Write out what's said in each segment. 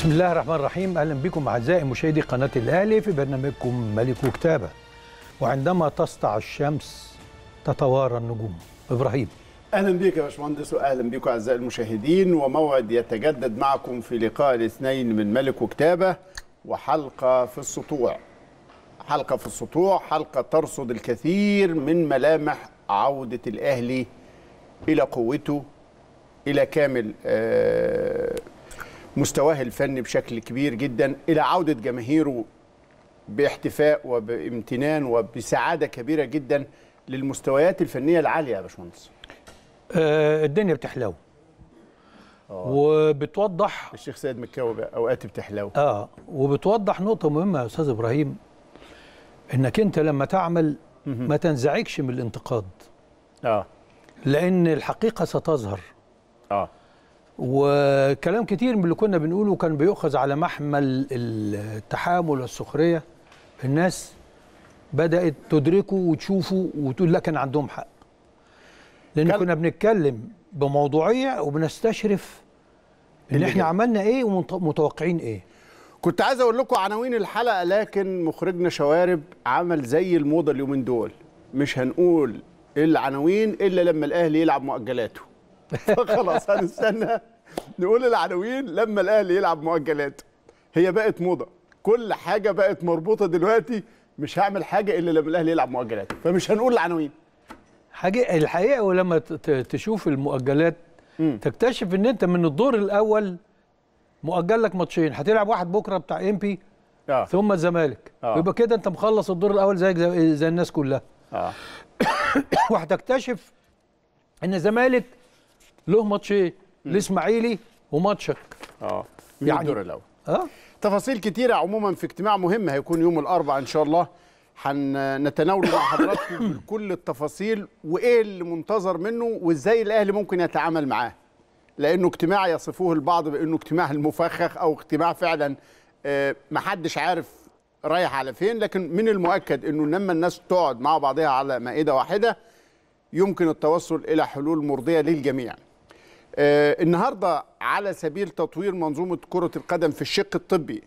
بسم الله الرحمن الرحيم اهلا بكم اعزائي مشاهدي قناه الاهلي في برنامجكم ملك وكتابه وعندما تسطع الشمس تتوارى النجوم ابراهيم اهلا بك يا باشمهندس واهلا بكم اعزائي المشاهدين وموعد يتجدد معكم في لقاء الاثنين من ملك وكتابه وحلقه في السطوع حلقه في السطوع حلقه ترصد الكثير من ملامح عوده الاهلي الى قوته الى كامل آه مستواه الفني بشكل كبير جدا الى عوده جماهيره باحتفاء وبامتنان وبسعاده كبيره جدا للمستويات الفنيه العاليه يا باشمهندس. آه، الدنيا بتحلو. أوه. وبتوضح الشيخ سيد مكاوي اوقات بتحلو. اه وبتوضح نقطه مهمه يا استاذ ابراهيم انك انت لما تعمل ما تنزعجش من الانتقاد. اه لان الحقيقه ستظهر. اه وكلام كتير من اللي كنا بنقوله كان بيؤخذ على محمل التحامل والسخريه الناس بدات تدركه وتشوفه وتقول لا كان عندهم حق لان كنا بنتكلم بموضوعيه وبنستشرف ان احنا عملنا ايه ومتوقعين ايه كنت عايز اقول لكم عناوين الحلقه لكن مخرجنا شوارب عمل زي الموضه اليومين دول مش هنقول العناوين الا لما الاهلي يلعب مؤجلاته فخلاص هنستنى نقول العناوين لما الاهلي يلعب مؤجلات هي بقت موضه كل حاجه بقت مربوطه دلوقتي مش هعمل حاجه الا لما الاهلي يلعب مؤجلات فمش هنقول العناوين حاجه الحقيقه ولما تشوف المؤجلات م. تكتشف ان انت من الدور الاول مؤجل لك ماتشين هتلعب واحد بكره بتاع بي آه. ثم الزمالك آه. يبقى كده انت مخلص الدور الاول زيك زي, زي الناس كلها آه. وهتكتشف ان الزمالك له ماتشين الاسماعيلي وماتشك اه يعني الدور الاول اه تفاصيل كتيره عموما في اجتماع مهم هيكون يوم الاربعاء ان شاء الله هنتناوله مع حضراتكم كل التفاصيل وايه اللي منتظر منه وازاي الاهلي ممكن يتعامل معاه لانه اجتماع يصفوه البعض بانه اجتماع المفخخ او اجتماع فعلا آه، محدش عارف رايح على فين لكن من المؤكد انه لما الناس تقعد مع بعضها على مائده واحده يمكن التوصل الى حلول مرضيه للجميع آه، النهارده على سبيل تطوير منظومه كره القدم في الشق الطبي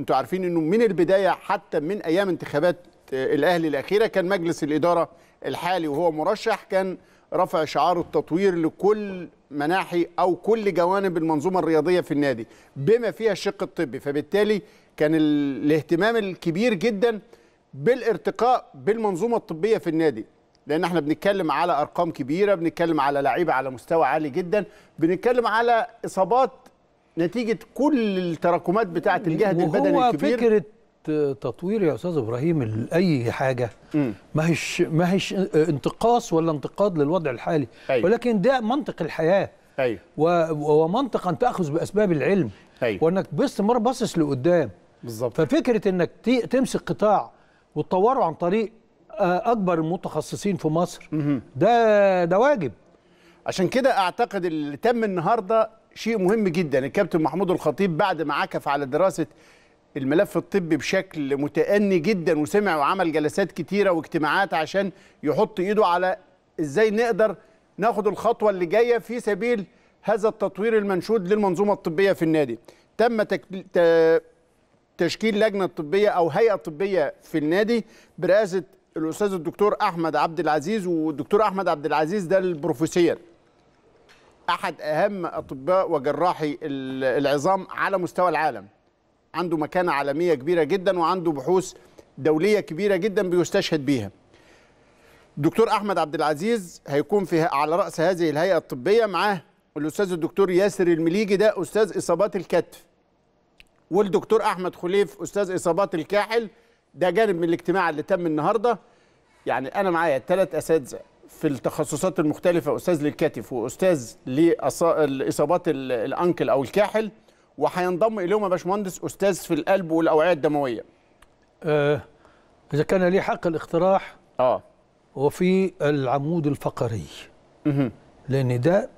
انتوا عارفين انه من البدايه حتى من ايام انتخابات آه، الاهلي الاخيره كان مجلس الاداره الحالي وهو مرشح كان رفع شعار التطوير لكل مناحي او كل جوانب المنظومه الرياضيه في النادي بما فيها الشق الطبي فبالتالي كان الاهتمام الكبير جدا بالارتقاء بالمنظومه الطبيه في النادي لان احنا بنتكلم على ارقام كبيره بنتكلم على لعيبه على مستوى عالي جدا بنتكلم على اصابات نتيجه كل التراكمات بتاعه الجهد البدني الكبير فكره تطوير يا استاذ ابراهيم لاي حاجه ما هيش ما هيش انتقاص ولا انتقاد للوضع الحالي أيوة. ولكن ده منطق الحياه ايوه ومنطق ان تاخذ باسباب العلم أيوة. وانك باستمرار باصص لقدام بالظبط ففكره انك تمسك قطاع وتطوره عن طريق آه، اكبر المتخصصين في مصر ده ده واجب عشان كده اعتقد اللي تم النهارده شيء مهم جدا الكابتن محمود الخطيب بعد ما عكف على دراسه الملف الطبي بشكل متأني جدا وسمع وعمل جلسات كتيره واجتماعات عشان يحط ايده على ازاي نقدر ناخد الخطوه اللي جايه في سبيل هذا التطوير المنشود للمنظومه الطبيه في النادي تم تك... ت... تشكيل لجنه طبيه او هيئه طبيه في النادي برئاسه الاستاذ الدكتور احمد عبد العزيز والدكتور احمد عبد العزيز ده البروفيسير احد اهم اطباء وجراحي العظام على مستوى العالم عنده مكانه عالميه كبيره جدا وعنده بحوث دوليه كبيره جدا بيستشهد بيها دكتور احمد عبد العزيز هيكون في على راس هذه الهيئه الطبيه معاه الاستاذ الدكتور ياسر المليجي ده استاذ اصابات الكتف والدكتور احمد خليف استاذ اصابات الكاحل ده جانب من الاجتماع اللي تم النهارده يعني انا معايا ثلاث اساتذه في التخصصات المختلفه استاذ للكتف واستاذ لاصابات الانكل او الكاحل وهينضم اليهم يا باشمهندس استاذ في القلب والاوعيه الدمويه آه، اذا كان لي حق الاقتراح اه وفي العمود الفقري مه. لان ده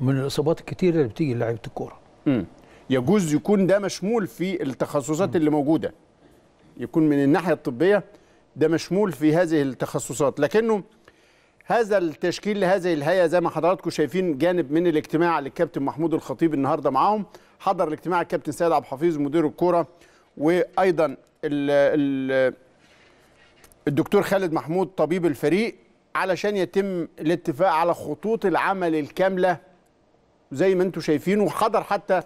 من الاصابات الكتيره اللي بتيجي لعيبه الكوره يجوز يكون ده مشمول في التخصصات مه. اللي موجوده يكون من الناحية الطبية ده مشمول في هذه التخصصات لكنه هذا التشكيل لهذه الهيئه زي ما حضراتكم شايفين جانب من الاجتماع للكابتن محمود الخطيب النهارده معاهم حضر الاجتماع الكابتن سيد عبد الحفيظ مدير الكوره وايضا الدكتور خالد محمود طبيب الفريق علشان يتم الاتفاق على خطوط العمل الكامله زي ما انتم شايفين وحضر حتى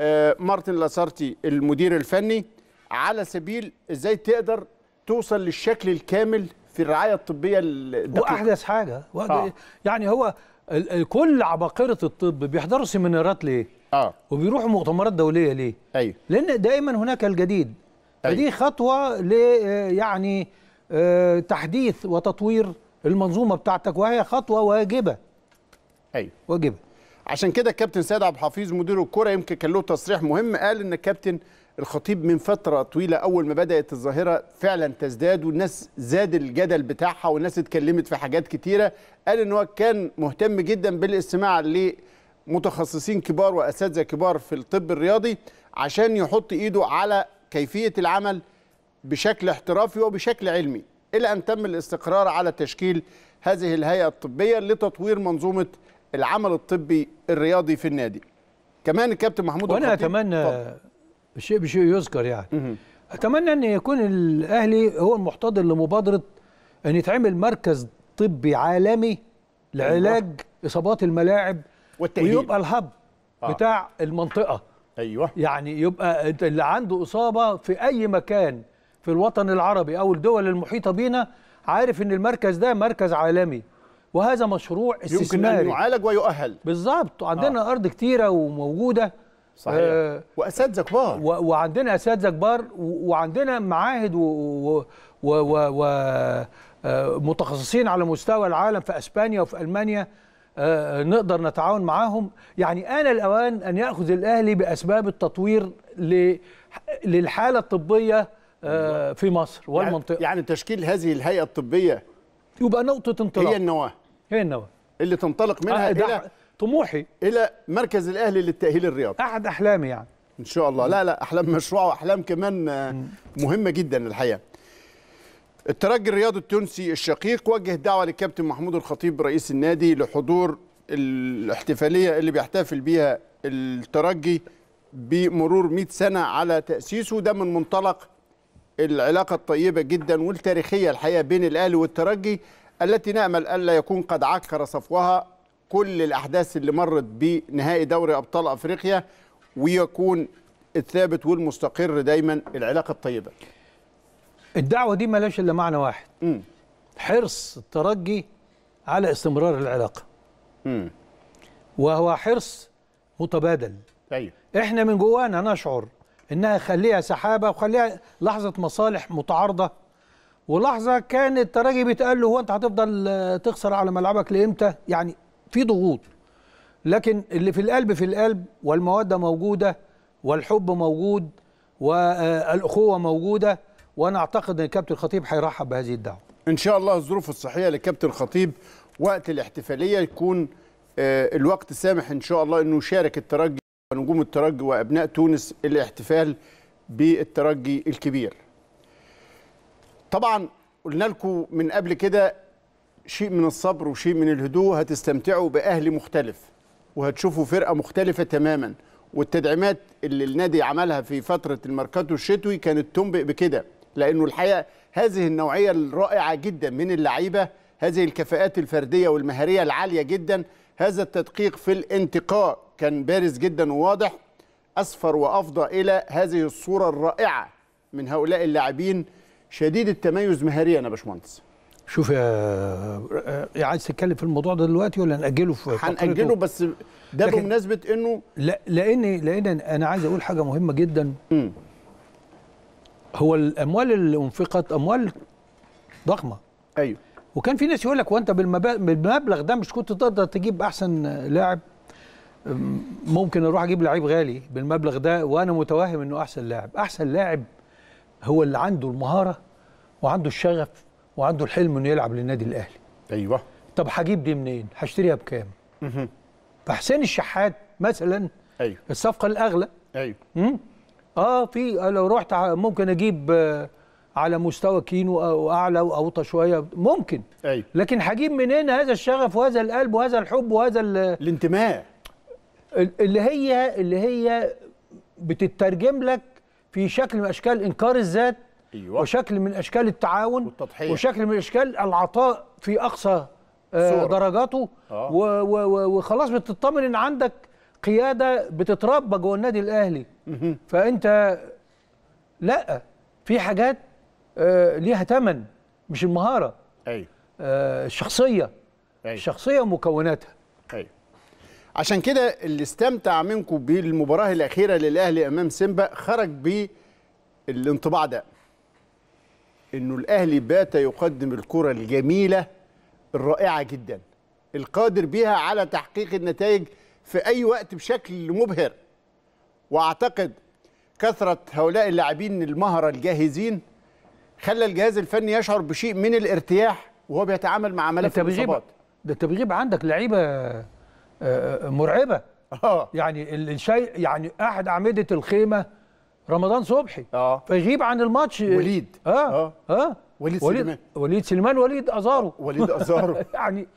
آه، مارتن لاسارتي المدير الفني على سبيل ازاي تقدر توصل للشكل الكامل في الرعايه الطبيه الدقيقه واحدث حاجه وأحدث آه. يعني هو كل عباقره الطب بيحضروا سيمينارات ليه اه وبيروحوا مؤتمرات دوليه ليه ايوه لان دائما هناك الجديد أيوه. فدي خطوه ل آه، يعني آه، تحديث وتطوير المنظومه بتاعتك وهي خطوه واجبه ايوه واجبه عشان كده الكابتن سيد عبد الحفيظ مدير الكره يمكن كان له تصريح مهم قال ان الكابتن الخطيب من فترة طويلة أول ما بدأت الظاهرة فعلا تزداد والناس زاد الجدل بتاعها والناس اتكلمت في حاجات كتيرة قال إن هو كان مهتم جدا بالاستماع لمتخصصين كبار وأساتذة كبار في الطب الرياضي عشان يحط إيده على كيفية العمل بشكل احترافي وبشكل علمي إلى أن تم الاستقرار على تشكيل هذه الهيئة الطبية لتطوير منظومة العمل الطبي الرياضي في النادي كمان الكابتن محمود وانا اتمنى الشيء بشيء يذكر يعني اتمنى ان يكون الاهلي هو المحتضر لمبادره ان يتعمل مركز طبي عالمي لعلاج أيوة. اصابات الملاعب والتأهيل. ويبقى الهب آه. بتاع المنطقه ايوه يعني يبقى انت اللي عنده اصابه في اي مكان في الوطن العربي او الدول المحيطه بينا عارف ان المركز ده مركز عالمي وهذا مشروع استثماري يمكن ان يعالج ويؤهل بالظبط عندنا آه. ارض كتيره وموجوده صحيح آه واساتذه كبار وعندنا اساتذه كبار وعندنا معاهد و, و, و, آه، على مستوى العالم في اسبانيا وفي المانيا آه، آه، نقدر نتعاون معاهم يعني آن الأوان أن يأخذ الأهلي بأسباب التطوير للحالة الطبية في مصر يعني والمنطقة يعني تشكيل هذه الهيئة الطبية يبقى نقطة انطلاق هي النواة هي النواة اللي تنطلق منها إلى طموحي الى مركز الاهلي للتاهيل الرياضي احد احلامي يعني ان شاء الله لا لا احلام مشروع واحلام كمان آه، مهمه جدا الحقيقه الترجي الرياضي التونسي الشقيق وجه دعوه للكابتن محمود الخطيب رئيس النادي لحضور الاحتفاليه اللي بيحتفل بيها الترجي بمرور 100 سنه على تاسيسه ده من منطلق العلاقه الطيبه جدا والتاريخيه الحقيقه بين الاهلي والترجي التي نامل الا يكون قد عكر صفوها كل الاحداث اللي مرت بنهائي دوري ابطال افريقيا ويكون الثابت والمستقر دايما العلاقه الطيبه الدعوه دي مالهاش الا معنى واحد م. حرص الترجي على استمرار العلاقه م. وهو حرص متبادل ايوه احنا من جوانا نشعر انها خليها سحابه وخليها لحظه مصالح متعارضه ولحظه كان الترجي بيتقال له هو انت هتفضل تخسر على ملعبك لامتى يعني في ضغوط لكن اللي في القلب في القلب والموده موجوده والحب موجود والاخوه موجوده وانا اعتقد ان الكابتن الخطيب هيرحب بهذه الدعوه. ان شاء الله الظروف الصحيه للكابتن الخطيب وقت الاحتفاليه يكون آه، الوقت سامح ان شاء الله انه يشارك الترجي ونجوم الترجي وابناء تونس الاحتفال بالترجي الكبير. طبعا قلنا لكم من قبل كده شيء من الصبر وشيء من الهدوء هتستمتعوا باهلي مختلف وهتشوفوا فرقه مختلفه تماما والتدعيمات اللي النادي عملها في فتره الماركاتو الشتوي كانت تنبئ بكده لانه الحقيقه هذه النوعيه الرائعه جدا من اللعيبه هذه الكفاءات الفرديه والمهاريه العاليه جدا هذا التدقيق في الانتقاء كان بارز جدا وواضح اسفر وافضى الى هذه الصوره الرائعه من هؤلاء اللاعبين شديد التميز مهاريا يا باشمهندس شوف يا عايز تتكلم في الموضوع ده دلوقتي ولا ناجله في هنأجله بس ده بمناسبه انه لا لان لان انا عايز اقول حاجه مهمه جدا هو الاموال اللي انفقت اموال ضخمه ايوه وكان في ناس يقول لك وانت بالمبلغ ده مش كنت تقدر تجيب احسن لاعب ممكن اروح اجيب لعيب غالي بالمبلغ ده وانا متوهم انه احسن لاعب احسن لاعب هو اللي عنده المهاره وعنده الشغف وعنده الحلم انه يلعب للنادي الاهلي ايوه طب هجيب دي منين هشتريها بكام اها فحسين الشحات مثلا ايوه الصفقه الاغلى ايوه امم اه في لو رحت ممكن اجيب آه، على مستوى كينو آه، او اعلى واوطى شويه ممكن أيوة. لكن هجيب منين هذا الشغف وهذا القلب وهذا الحب وهذا الانتماء اللي هي اللي هي بتترجم لك في شكل من اشكال انكار الذات أيوة. وشكل من اشكال التعاون والتضحية. وشكل من اشكال العطاء في اقصى آه، صورة. درجاته آه. وخلاص بتطمن ان عندك قياده بتتربى جوه النادي الاهلي فانت لا في حاجات آه، ليها ثمن مش المهاره ايوه آه، الشخصيه أيوة. الشخصيه ومكوناتها ايوه عشان كده اللي استمتع منكم بالمباراه الاخيره للاهلي امام سيمبا خرج بالانطباع ده انه الاهلي بات يقدم الكره الجميله الرائعه جدا القادر بها على تحقيق النتائج في اي وقت بشكل مبهر واعتقد كثره هؤلاء اللاعبين المهره الجاهزين خلى الجهاز الفني يشعر بشيء من الارتياح وهو بيتعامل مع ملف الاصابات ده انت بيغيب عندك لعيبه آه، آه، مرعبه اه يعني الشيء يعني احد اعمده الخيمه رمضان صبحي اه فيغيب عن الماتش وليد اه اه, آه. وليد, وليد سليمان وليد سليمان وليد ازارو وليد ازارو يعني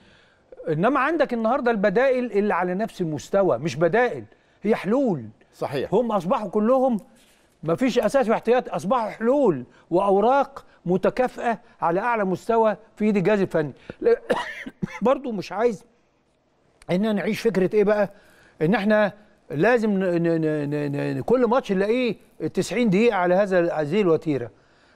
انما عندك النهارده البدائل اللي على نفس المستوى مش بدائل هي حلول صحيح هم اصبحوا كلهم ما فيش اساس واحتياط اصبحوا حلول واوراق متكافئه على اعلى مستوى في ايد الجهاز الفني برضو مش عايز ان نعيش فكره ايه بقى ان احنا لازم كل ماتش نلاقيه 90 دقيقه على هذا هذه الوتيره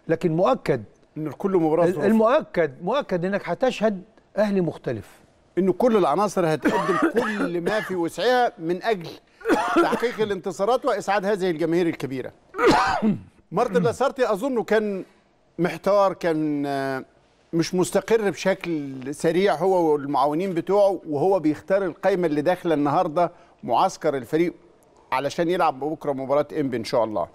لكن مؤكد ان كل مباراه المؤكد مؤكد انك هتشهد اهلي مختلف انه كل العناصر هتقدم كل ما في وسعها من اجل تحقيق الانتصارات واسعاد هذه الجماهير الكبيره مارتن لاسارتي اظنه كان محتار كان آه، مش مستقر بشكل سريع هو والمعاونين بتوعه وهو بيختار القايمه اللي داخله النهارده معسكر الفريق علشان يلعب بكره مباراه انبي ان شاء الله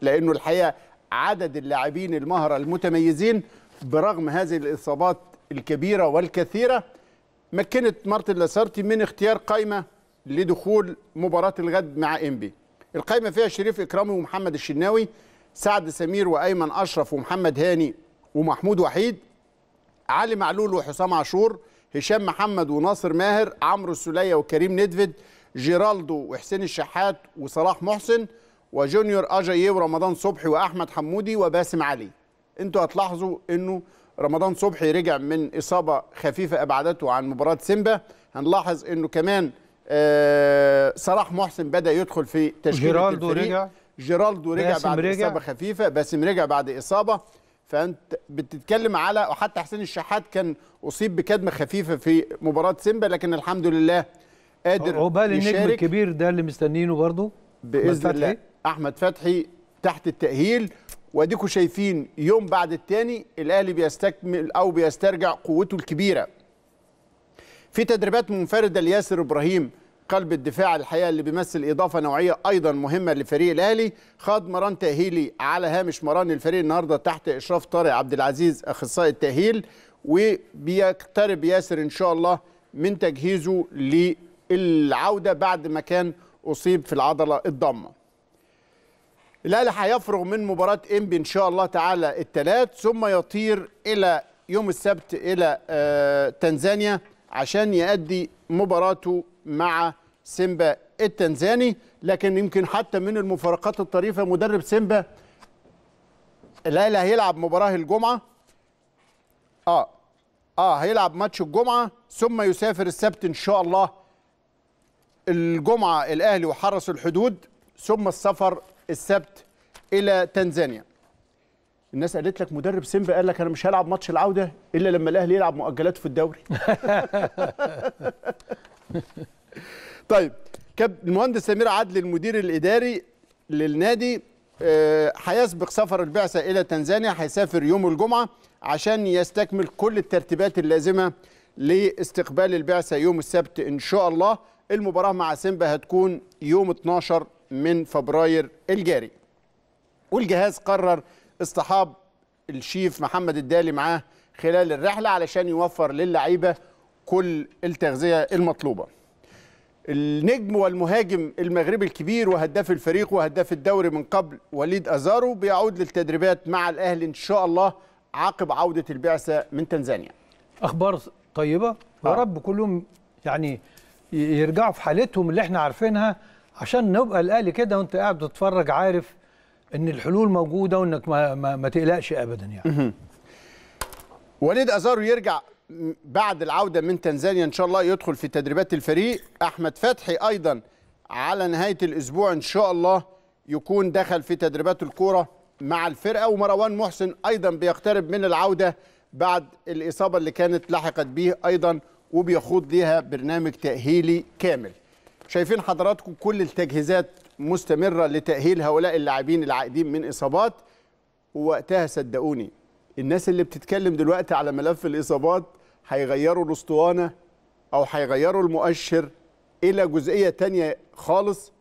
لانه الحقيقه عدد اللاعبين المهره المتميزين برغم هذه الاصابات الكبيره والكثيره مكنت مارتن لاسارتي من اختيار قائمه لدخول مباراه الغد مع انبي القائمه فيها شريف اكرامي ومحمد الشناوي سعد سمير وايمن اشرف ومحمد هاني ومحمود وحيد علي معلول وحسام عاشور هشام محمد وناصر ماهر عمرو السوليه وكريم ندفد جيرالدو وحسين الشحات وصلاح محسن وجونيور اجاي ورمضان صبحي واحمد حمودي وباسم علي انتوا هتلاحظوا انه رمضان صبحي رجع من اصابه خفيفه ابعدته عن مباراه سيمبا هنلاحظ انه كمان آه صلاح محسن بدا يدخل في تشكيل جيرالدو الفريق. رجع جيرالدو رجع بعد رجع. اصابه خفيفه باسم رجع بعد اصابه فانت بتتكلم على وحتى حسين الشحات كان اصيب بكدمه خفيفه في مباراه سيمبا لكن الحمد لله قادر عقبال النجم الكبير ده اللي مستنيينه برضه باذن الله احمد فتحي تحت التاهيل واديكم شايفين يوم بعد الثاني الاهلي بيستكمل او بيسترجع قوته الكبيره في تدريبات منفرده لياسر ابراهيم قلب الدفاع الحقيقه اللي بيمثل اضافه نوعيه ايضا مهمه لفريق الاهلي خاض مران تاهيلي على هامش مران الفريق النهارده تحت اشراف طارق عبد العزيز اخصائي التاهيل وبيقترب ياسر ان شاء الله من تجهيزه للعوده بعد ما كان اصيب في العضله الضامه الاهلي هيفرغ من مباراه انبي ان شاء الله تعالى الثلاث ثم يطير الى يوم السبت الى آه، تنزانيا عشان يؤدي مباراته مع سيمبا التنزاني لكن يمكن حتى من المفارقات الطريفه مدرب سيمبا الاهلي هيلعب مباراه الجمعه اه اه هيلعب ماتش الجمعه ثم يسافر السبت ان شاء الله الجمعه الاهلي وحرس الحدود ثم السفر السبت الى تنزانيا الناس قالت لك مدرب سيمبا قال لك انا مش هلعب ماتش العوده الا لما الاهلي يلعب مؤجلاته في الدوري طيب كاب المهندس سمير عدلي المدير الاداري للنادي آه، هيسبق سفر البعثه الى تنزانيا هيسافر يوم الجمعه عشان يستكمل كل الترتيبات اللازمه لاستقبال البعثه يوم السبت ان شاء الله المباراه مع سيمبا هتكون يوم 12 من فبراير الجاري والجهاز قرر اصطحاب الشيف محمد الدالي معاه خلال الرحله علشان يوفر للعيبه كل التغذيه المطلوبه النجم والمهاجم المغربي الكبير وهداف الفريق وهداف الدوري من قبل وليد ازارو بيعود للتدريبات مع الاهلي ان شاء الله عقب عوده البعثه من تنزانيا. اخبار طيبه آه. يا رب كلهم يعني يرجعوا في حالتهم اللي احنا عارفينها عشان نبقى الاهلي كده وانت قاعد تتفرج عارف ان الحلول موجوده وانك ما, ما, ما تقلقش ابدا يعني. وليد ازارو يرجع بعد العودة من تنزانيا إن شاء الله يدخل في تدريبات الفريق أحمد فتحي أيضا على نهاية الأسبوع إن شاء الله يكون دخل في تدريبات الكورة مع الفرقة ومروان محسن أيضا بيقترب من العودة بعد الإصابة اللي كانت لحقت به أيضا وبيخوض ليها برنامج تأهيلي كامل شايفين حضراتكم كل التجهيزات مستمرة لتأهيل هؤلاء اللاعبين العائدين من إصابات ووقتها صدقوني الناس اللي بتتكلم دلوقتي على ملف الإصابات هيغيروا الاسطوانه او هيغيروا المؤشر الى جزئيه تانية خالص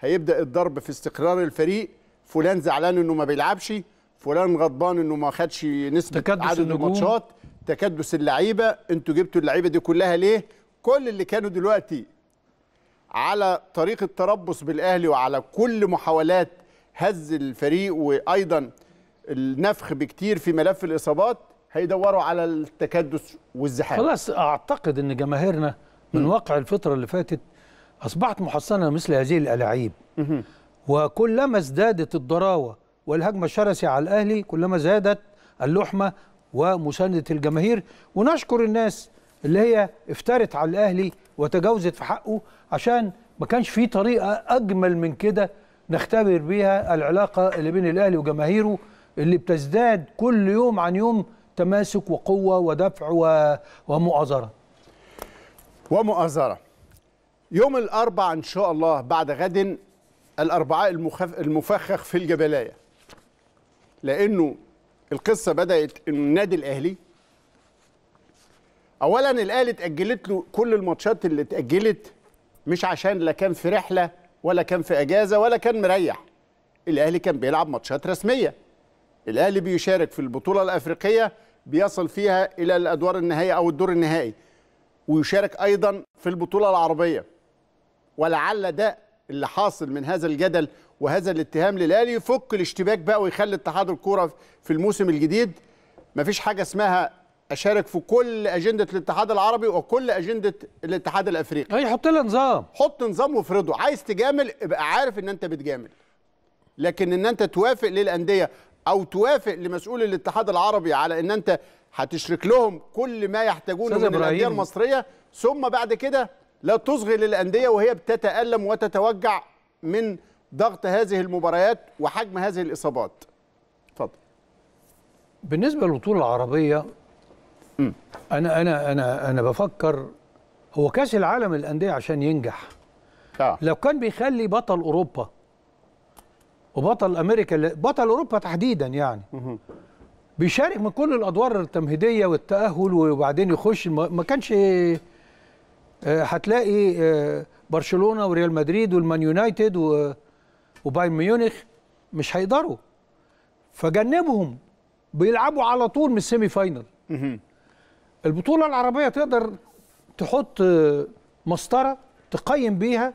هيبدا الضرب في استقرار الفريق فلان زعلان انه ما بيلعبش فلان غضبان انه ما خدش نسبه عدد الماتشات تكدس اللعيبه انتوا جبتوا اللعيبه دي كلها ليه كل اللي كانوا دلوقتي على طريق التربص بالاهلي وعلى كل محاولات هز الفريق وايضا النفخ بكتير في ملف الاصابات هيدوروا على التكدس والزحام خلاص اعتقد ان جماهيرنا من واقع الفتره اللي فاتت اصبحت محصنه مثل هذه الالاعيب وكلما ازدادت الضراوه والهجمه الشرسه على الاهلي كلما زادت اللحمه ومسانده الجماهير ونشكر الناس اللي هي افترت على الاهلي وتجاوزت في حقه عشان ما كانش في طريقه اجمل من كده نختبر بيها العلاقه اللي بين الاهلي وجماهيره اللي بتزداد كل يوم عن يوم تماسك وقوة ودفع ومؤازرة ومؤازرة يوم الأربع إن شاء الله بعد غد الأربعاء المفخخ في الجبلاية لأنه القصة بدأت أن النادي الأهلي أولا الأهلي اتأجلت له كل الماتشات اللي اتأجلت مش عشان لا كان في رحلة ولا كان في أجازة ولا كان مريح الأهلي كان بيلعب ماتشات رسمية الاهلي بيشارك في البطوله الافريقيه بيصل فيها الى الادوار النهائيه او الدور النهائي ويشارك ايضا في البطوله العربيه ولعل ده اللي حاصل من هذا الجدل وهذا الاتهام للاهلي يفك الاشتباك بقى ويخلي اتحاد الكوره في الموسم الجديد مفيش حاجه اسمها اشارك في كل اجنده الاتحاد العربي وكل اجنده الاتحاد الافريقي اي حط لنا نظام حط نظام وافرضه عايز تجامل ابقى عارف ان انت بتجامل لكن ان انت توافق للانديه او توافق لمسؤول الاتحاد العربي على ان انت هتشرك لهم كل ما يحتاجونه من الانديه المصريه ثم بعد كده لا تصغي للانديه وهي بتتالم وتتوجع من ضغط هذه المباريات وحجم هذه الاصابات اتفضل بالنسبه للبطوله العربيه م. انا انا انا انا بفكر هو كاس العالم للانديه عشان ينجح آه. لو كان بيخلي بطل اوروبا وبطل امريكا بطل اوروبا تحديدا يعني بيشارك من كل الادوار التمهيديه والتاهل وبعدين يخش ما كانش آه، هتلاقي آه، برشلونه وريال مدريد والمان يونايتد وبايرن ميونخ مش هيقدروا فجنبهم بيلعبوا على طول من السيمي فاينل البطوله العربيه تقدر تحط آه، مسطره تقيم بيها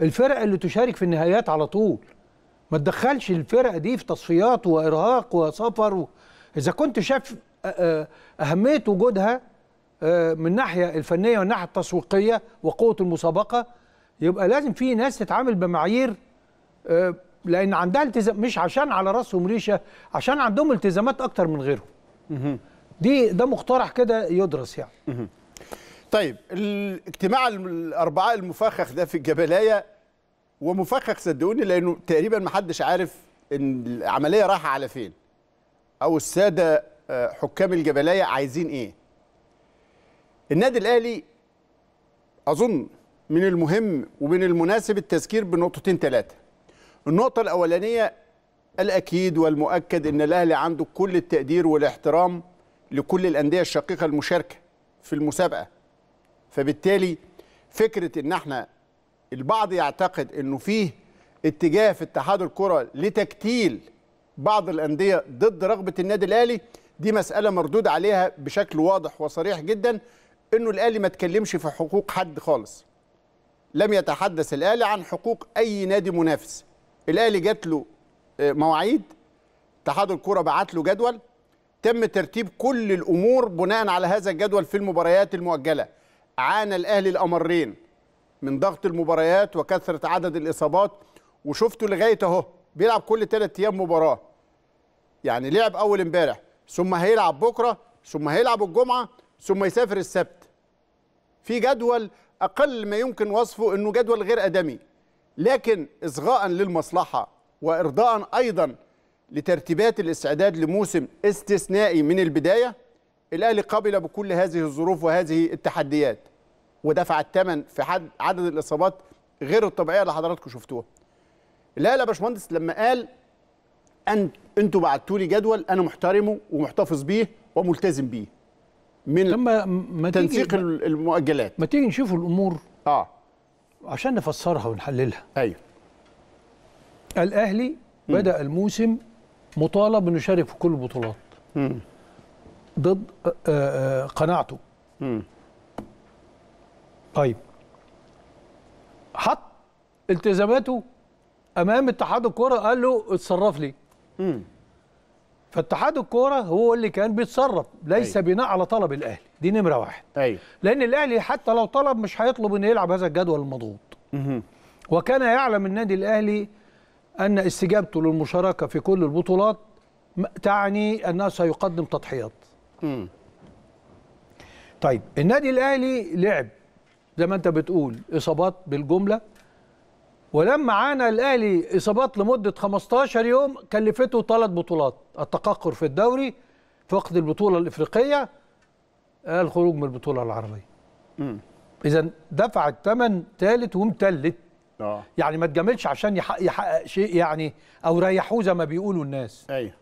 الفرق اللي تشارك في النهائيات على طول ما تدخلش الفرقه دي في تصفيات وارهاق وسفر و... اذا كنت شايف آه، آه، اهميه وجودها آه، من الناحيه الفنيه والناحيه التسويقيه وقوه المسابقه يبقى لازم في ناس تتعامل بمعايير لان عندها التزام مش عشان على راسهم ريشه عشان عندهم التزامات اكتر من غيرهم دي ده مقترح كده يدرس يعني طيب الاجتماع الاربعاء المفخخ ده في الجبلايه ومفخخ صدقوني لانه تقريبا ما حدش عارف ان العمليه رايحه على فين او الساده آه، حكام الجبلايه عايزين ايه النادي الاهلي اظن من المهم ومن المناسب التذكير بنقطتين ثلاثه النقطه الاولانيه الاكيد والمؤكد ان الاهلي عنده كل التقدير والاحترام لكل الانديه الشقيقه المشاركه في المسابقه فبالتالي فكره ان احنا البعض يعتقد انه فيه اتجاه في اتحاد الكره لتكتيل بعض الانديه ضد رغبه النادي الاهلي دي مساله مردود عليها بشكل واضح وصريح جدا انه الاهلي ما تكلمش في حقوق حد خالص لم يتحدث الاهلي عن حقوق اي نادي منافس الاهلي جات له آه، مواعيد اتحاد الكره بعت له جدول تم ترتيب كل الامور بناء على هذا الجدول في المباريات المؤجله عانى الاهلي الامرين من ضغط المباريات وكثره عدد الاصابات وشفته لغايه اهو بيلعب كل ثلاث ايام مباراه يعني لعب اول امبارح ثم هيلعب بكره ثم هيلعب الجمعه ثم يسافر السبت في جدول اقل ما يمكن وصفه انه جدول غير ادمي لكن اصغاء للمصلحه وارضاء ايضا لترتيبات الاستعداد لموسم استثنائي من البدايه الاهلي قبل بكل هذه الظروف وهذه التحديات ودفع الثمن في حد عدد الاصابات غير الطبيعيه اللي حضراتكم شفتوها لا لا باشمهندس لما قال ان انتوا بعتوا لي جدول انا محترمه ومحتفظ بيه وملتزم بيه من لما ما تنسيق المؤجلات ما تيجي نشوف الامور اه عشان نفسرها ونحللها ايوه الاهلي مم. بدا الموسم مطالب انه يشارك في كل البطولات ضد آه، آه، قناعته مم. طيب حط التزاماته امام اتحاد الكوره قال له اتصرف لي امم فاتحاد الكوره هو اللي كان بيتصرف ليس أي. بناء على طلب الاهلي دي نمره واحد أيوه. لان الاهلي حتى لو طلب مش هيطلب انه يلعب هذا الجدول المضغوط وكان يعلم النادي الاهلي ان استجابته للمشاركه في كل البطولات تعني انه سيقدم تضحيات امم طيب النادي الاهلي لعب زي ما انت بتقول اصابات بالجمله ولما عانى الاهلي اصابات لمده 15 يوم كلفته ثلاث بطولات التقهقر في الدوري فقد البطوله الافريقيه الخروج من البطوله العربيه اذا دفع الثمن ثالث ومثلث آه. يعني ما تجاملش عشان يحقق, يحقق شيء يعني او ريحوه زي ما بيقولوا الناس ايوه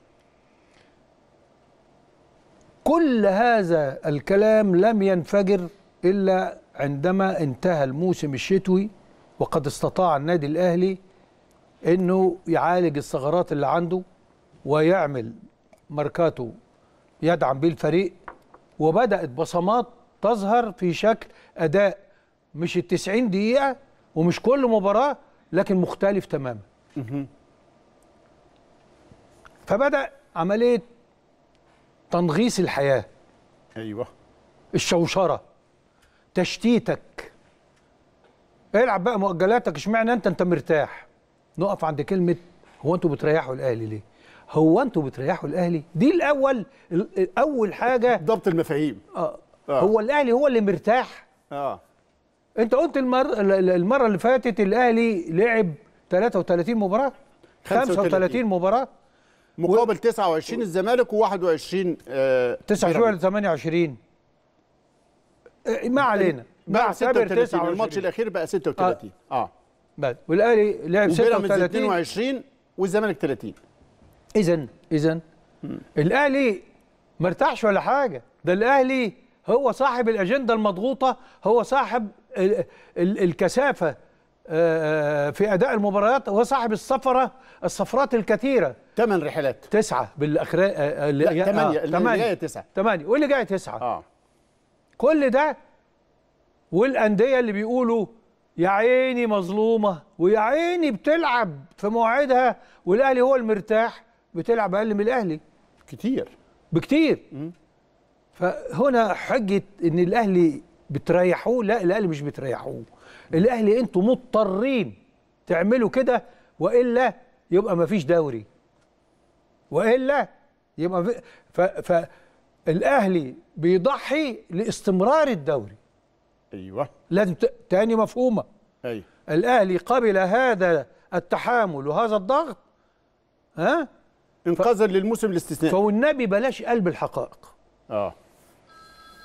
كل هذا الكلام لم ينفجر الا عندما انتهى الموسم الشتوي وقد استطاع النادي الأهلي أنه يعالج الثغرات اللي عنده ويعمل ماركاته يدعم بيه الفريق وبدأت بصمات تظهر في شكل أداء مش ال 90 دقيقة ومش كل مباراة لكن مختلف تماما فبدأ عملية تنغيص الحياة أيوة الشوشرة تشتيتك العب بقى مؤجلاتك اشمعنى انت انت مرتاح نقف عند كلمه هو انتوا بتريحوا الاهلي ليه هو انتوا بتريحوا الاهلي دي الاول اول حاجه ضبط المفاهيم آه. آه. هو الاهلي هو اللي مرتاح اه انت قلت المر... المره اللي فاتت الاهلي لعب 33 مباراه 35, 35 مباراه مقابل و... 29 الزمالك و21 29 آه... 28 إيه، ما علينا مع سابر 39 الماتش الاخير بقى 36 اه, آه. بس والاهلي لعب 36 22 والزمالك 30 اذا اذا الاهلي ما ارتاحش ولا حاجه ده الاهلي هو صاحب الاجنده المضغوطه هو صاحب ال ال الكثافه آه، آه، في اداء المباريات هو صاحب السفره السفرات الكثيره ثمان رحلات تسعه بالاخر اللي آه اللي آه، جايه تسعه ثمانيه واللي جايه تسعه اه كل ده والانديه اللي بيقولوا يا عيني مظلومه ويا عيني بتلعب في مواعيدها والاهلي هو المرتاح بتلعب اقل من الاهلي كتير بكتير فهنا حجه ان الاهلي بتريحوه لا الاهلي مش بتريحوه الاهلي انتوا مضطرين تعملوا كده والا يبقى مفيش دوري والا يبقى ف... ف... الاهلي بيضحي لاستمرار الدوري ايوه لازم تاني مفهومه ايوه الاهلي قبل هذا التحامل وهذا الضغط ها انقاذا ف... للموسم الاستثنائي فوالنبي بلاش قلب الحقائق اه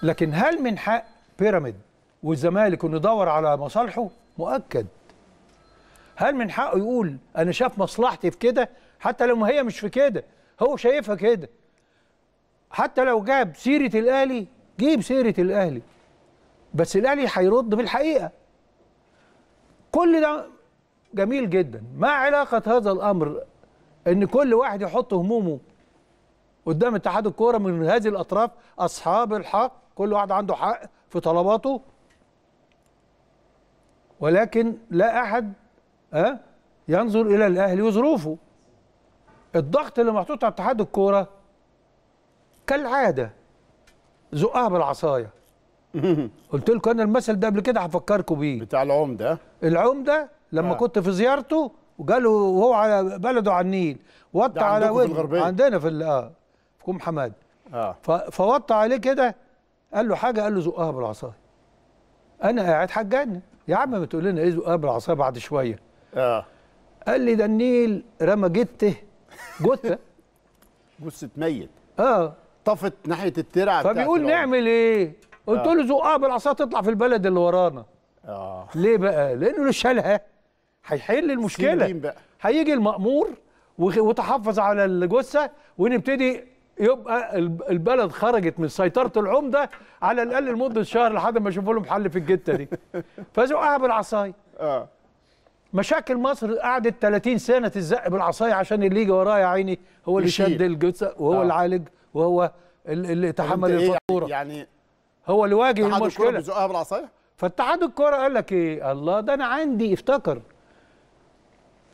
لكن هل من حق بيراميد والزمالك انه يدور على مصالحه مؤكد هل من حقه يقول انا شاف مصلحتي في كده حتى لو هي مش في كده هو شايفها كده حتى لو جاب سيره الاهلي جيب سيره الاهلي بس الاهلي هيرد بالحقيقه كل ده جميل جدا ما علاقه هذا الامر ان كل واحد يحط همومه قدام اتحاد الكوره من هذه الاطراف اصحاب الحق كل واحد عنده حق في طلباته ولكن لا احد ينظر الى الاهلي وظروفه الضغط اللي محطوط على اتحاد الكوره كالعاده زقها بالعصايه قلت لكم انا المثل ده قبل كده هفكركم بيه بتاع العمده العمده لما آه. كنت في زيارته وجاله وهو على بلده على النيل وطى على ود عندنا في اه في كوم حماد اه فوطى عليه كده قال له حاجه قال له زقها بالعصايه انا قاعد حجان يا عم ما تقول لنا ايه زقها بالعصايه بعد شويه اه قال لي ده النيل رمى جته جثه جثه ميت اه خطفت ناحيه الترعه فبيقول نعمل ايه؟ قلت آه. له زقها بالعصا تطلع في البلد اللي ورانا اه ليه بقى؟ لانه لو شالها هيحل المشكله هيجي المأمور وتحفظ على الجثه ونبتدي يبقى البلد خرجت من سيطره العمده على الاقل لمده شهر لحد ما يشوفوا لهم حل في الجته دي فزقها بالعصايه اه مشاكل مصر قعدت 30 سنه تزق بالعصايه عشان اللي يجي ورايا يا عيني هو اللي شد الجثه وهو آه. اللي عالج وهو اللي تحمل إيه الفاتوره يعني-, يعني هو اللي واجه المشكله بالعصايه فاتحاد الكوره قال لك ايه الله ده انا عندي افتكر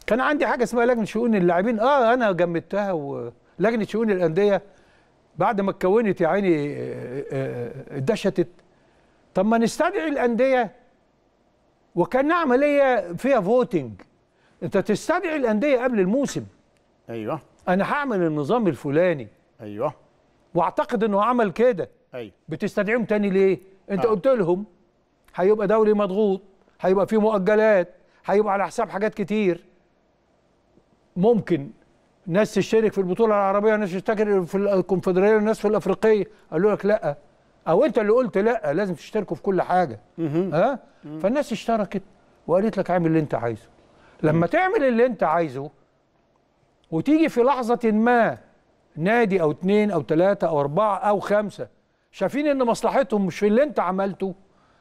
كان عندي حاجه اسمها لجنه شؤون اللاعبين اه انا جمدتها ولجنه شؤون الانديه بعد ما اتكونت يا عيني اتدشتت آه، آه، آه، طب ما نستدعي الانديه وكان عمليه فيها فوتنج انت تستدعي الانديه قبل الموسم ايوه انا هعمل النظام الفلاني ايوه واعتقد انه عمل كده ايوه بتستدعيهم تاني ليه؟ انت آه. قلت لهم هيبقى دوري مضغوط هيبقى فيه مؤجلات هيبقى على حساب حاجات كتير ممكن ناس تشترك في البطوله العربيه ناس تشترك في الكونفدراليه ناس في الافريقيه قالوا لك لا او انت اللي قلت لا لازم تشتركوا في كل حاجه ها فالناس اشتركت وقالت لك اعمل اللي انت عايزه لما تعمل اللي انت عايزه وتيجي في لحظه ما نادي او اتنين او تلاتة او اربعة او خمسة شايفين ان مصلحتهم مش في اللي انت عملته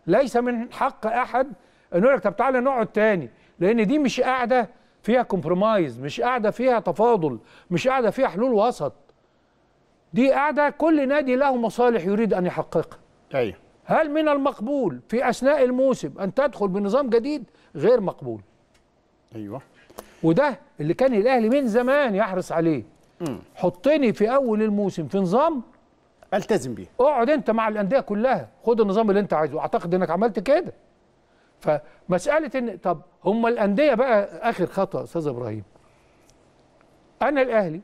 ليس من حق احد انه يقول لك طب تعالى نقعد تاني لان دي مش قاعده فيها كومبرومايز مش قاعده فيها تفاضل مش قاعده فيها حلول وسط دي قاعده كل نادي له مصالح يريد ان يحققها ايوه هل من المقبول في اثناء الموسم ان تدخل بنظام جديد غير مقبول ايوه وده اللي كان الاهلي من زمان يحرص عليه حطني في اول الموسم في نظام التزم بيه اقعد انت مع الانديه كلها خد النظام اللي انت عايزه اعتقد انك عملت كده فمساله ان طب هم الانديه بقى اخر خطا استاذ ابراهيم انا الاهلي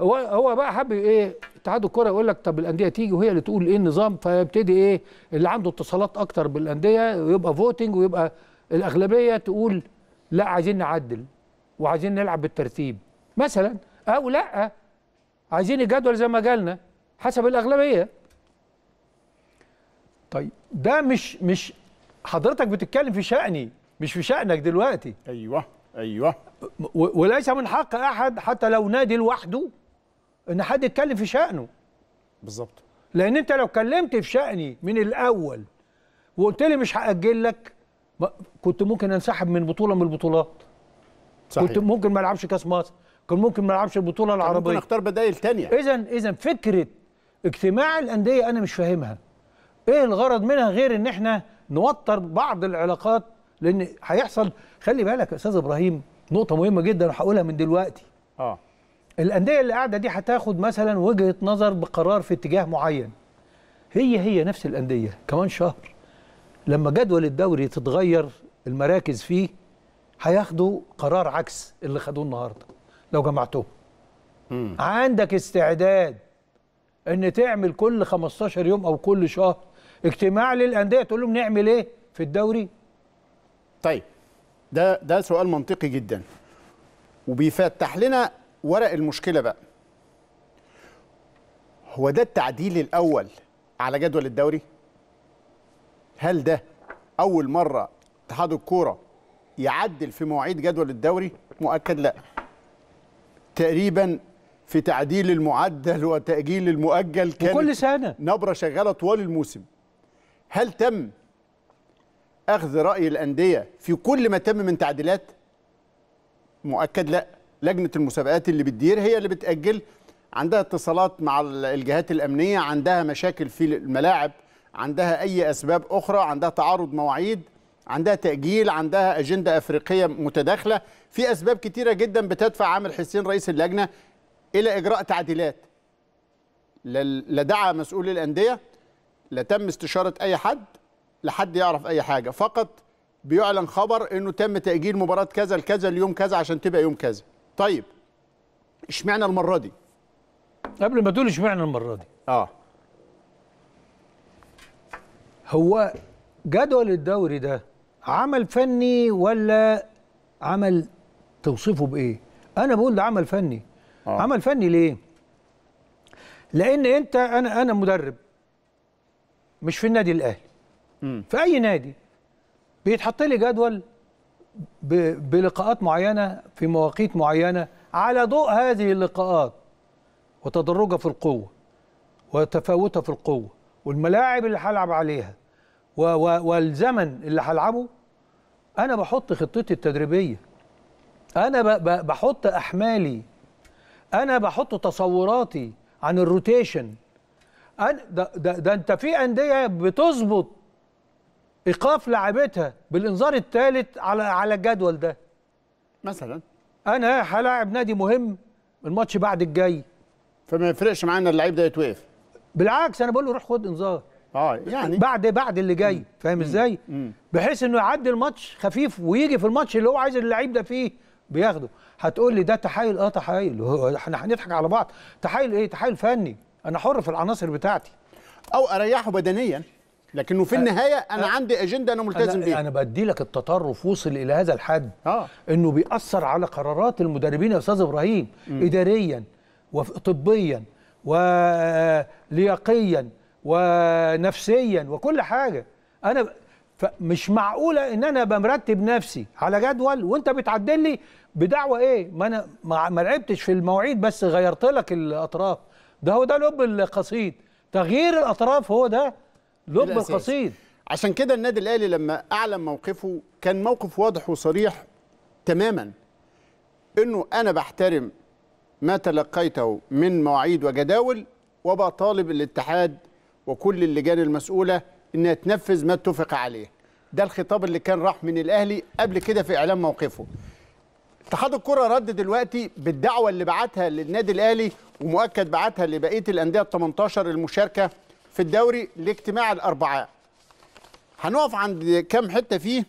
هو هو بقى حب ايه اتحاد الكره يقول لك طب الانديه تيجي وهي اللي تقول ايه النظام فيبتدي ايه اللي عنده اتصالات اكتر بالانديه ويبقى فوتنج ويبقى الاغلبيه تقول لا عايزين نعدل وعايزين نلعب بالترتيب مثلا أو لأ عايزين الجدول زي ما جالنا حسب الأغلبية طيب ده مش مش حضرتك بتتكلم في شأني مش في شأنك دلوقتي أيوه أيوه وليس من حق أحد حتى لو نادي لوحده إن حد يتكلم في شأنه بالظبط لأن أنت لو كلمت في شأني من الأول وقلت لي مش هأجل لك كنت ممكن انسحب من بطوله من البطولات صحيح. كنت ممكن ما العبش كاس مصر كان ممكن ما يلعبش البطوله العربيه ممكن اختار بدائل ثانيه اذا اذا فكره اجتماع الانديه انا مش فاهمها ايه الغرض منها غير ان احنا نوتر بعض العلاقات لان هيحصل خلي بالك يا استاذ ابراهيم نقطه مهمه جدا هقولها من دلوقتي اه الانديه اللي قاعده دي هتاخد مثلا وجهه نظر بقرار في اتجاه معين هي هي نفس الانديه كمان شهر لما جدول الدوري تتغير المراكز فيه هياخدوا قرار عكس اللي خدوه النهارده لو جمعتهم مم. عندك استعداد ان تعمل كل 15 يوم او كل شهر اجتماع للانديه تقول لهم نعمل ايه في الدوري طيب ده ده سؤال منطقي جدا وبيفتح لنا ورق المشكله بقى هو ده التعديل الاول على جدول الدوري هل ده اول مره اتحاد الكوره يعدل في مواعيد جدول الدوري مؤكد لا تقريبا في تعديل المعدل وتأجيل المؤجل كان كل سنة نبرة شغالة طوال الموسم هل تم أخذ رأي الأندية في كل ما تم من تعديلات؟ مؤكد لا لجنة المسابقات اللي بتدير هي اللي بتأجل عندها اتصالات مع الجهات الأمنية عندها مشاكل في الملاعب عندها أي أسباب أخرى عندها تعارض مواعيد عندها تأجيل عندها أجندة أفريقية متداخلة في أسباب كتيرة جدا بتدفع عامر حسين رئيس اللجنة إلى إجراء تعديلات لا دعا مسؤول الأندية لا تم استشارة أي حد لحد يعرف أي حاجة فقط بيعلن خبر إنه تم تأجيل مباراة كذا لكذا ليوم كذا عشان تبقى يوم كذا طيب اشمعنى المرة دي قبل ما تقول اشمعنى المرة دي اه هو جدول الدوري ده عمل فني ولا عمل توصفه بايه انا بقول ده عمل فني آه. عمل فني ليه لان انت انا انا مدرب مش في النادي الاهلي في اي نادي بيتحط لي جدول بلقاءات معينه في مواقيت معينه على ضوء هذه اللقاءات وتدرجها في القوه وتفاوتها في القوه والملاعب اللي هلعب عليها والزمن اللي هلعبه انا بحط خطتي التدريبيه انا بحط احمالي انا بحط تصوراتي عن الروتيشن أنا ده, ده, ده انت في انديه بتظبط ايقاف لعبتها بالانذار الثالث على على الجدول ده مثلا انا هلاعب نادي مهم الماتش بعد الجاي فما يفرقش معانا اللعيب ده يتوقف بالعكس انا بقول له روح خد انذار اه يعني بعد بعد اللي جاي فاهم ازاي بحيث انه يعدي الماتش خفيف ويجي في الماتش اللي هو عايز اللعيب ده فيه بياخده هتقول لي ده تحايل اه تحايل احنا هنضحك على بعض تحايل ايه تحايل فني انا حر في العناصر بتاعتي او اريحه بدنيا لكنه في النهايه انا أه عندي اجنده انا ملتزم بيها انا بدي لك التطرف وصل الى هذا الحد آه. انه بيأثر على قرارات المدربين يا استاذ ابراهيم اداريا وطبيا ولياقيا ونفسيا وكل حاجه انا مش معقوله ان انا بمرتب نفسي على جدول وانت بتعدل لي بدعوه ايه ما انا ما لعبتش في المواعيد بس غيرت لك الاطراف ده هو ده لب القصيد تغيير الاطراف هو ده لب القصيد عشان كده النادي الاهلي لما اعلن موقفه كان موقف واضح وصريح تماما انه انا بحترم ما تلقيته من مواعيد وجداول وبطالب الاتحاد وكل اللجان المسؤولة إنها تنفذ ما اتفق عليه ده الخطاب اللي كان راح من الأهلي قبل كده في إعلان موقفه اتحاد الكرة رد دلوقتي بالدعوة اللي بعتها للنادي الأهلي ومؤكد بعتها لبقية الأندية ال 18 المشاركة في الدوري لاجتماع الأربعاء هنقف عند كام حتة فيه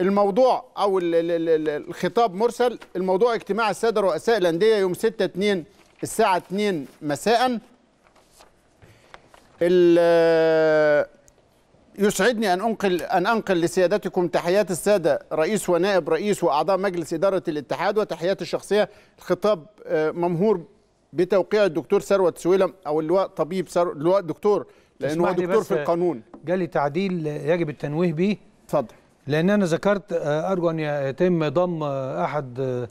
الموضوع أو الخطاب مرسل الموضوع اجتماع السادة رؤساء الأندية يوم 6 2 الساعة 2 مساءً يسعدني ان انقل ان انقل لسيادتكم تحيات الساده رئيس ونائب رئيس واعضاء مجلس اداره الاتحاد وتحياتي الشخصيه الخطاب آه، ممهور بتوقيع الدكتور ثروت سويلم او اللواء طبيب سر... اللواء دكتور لانه هو دكتور في القانون جالي تعديل يجب التنويه بيه اتفضل لان انا ذكرت آه، ارجو ان يتم ضم آه، احد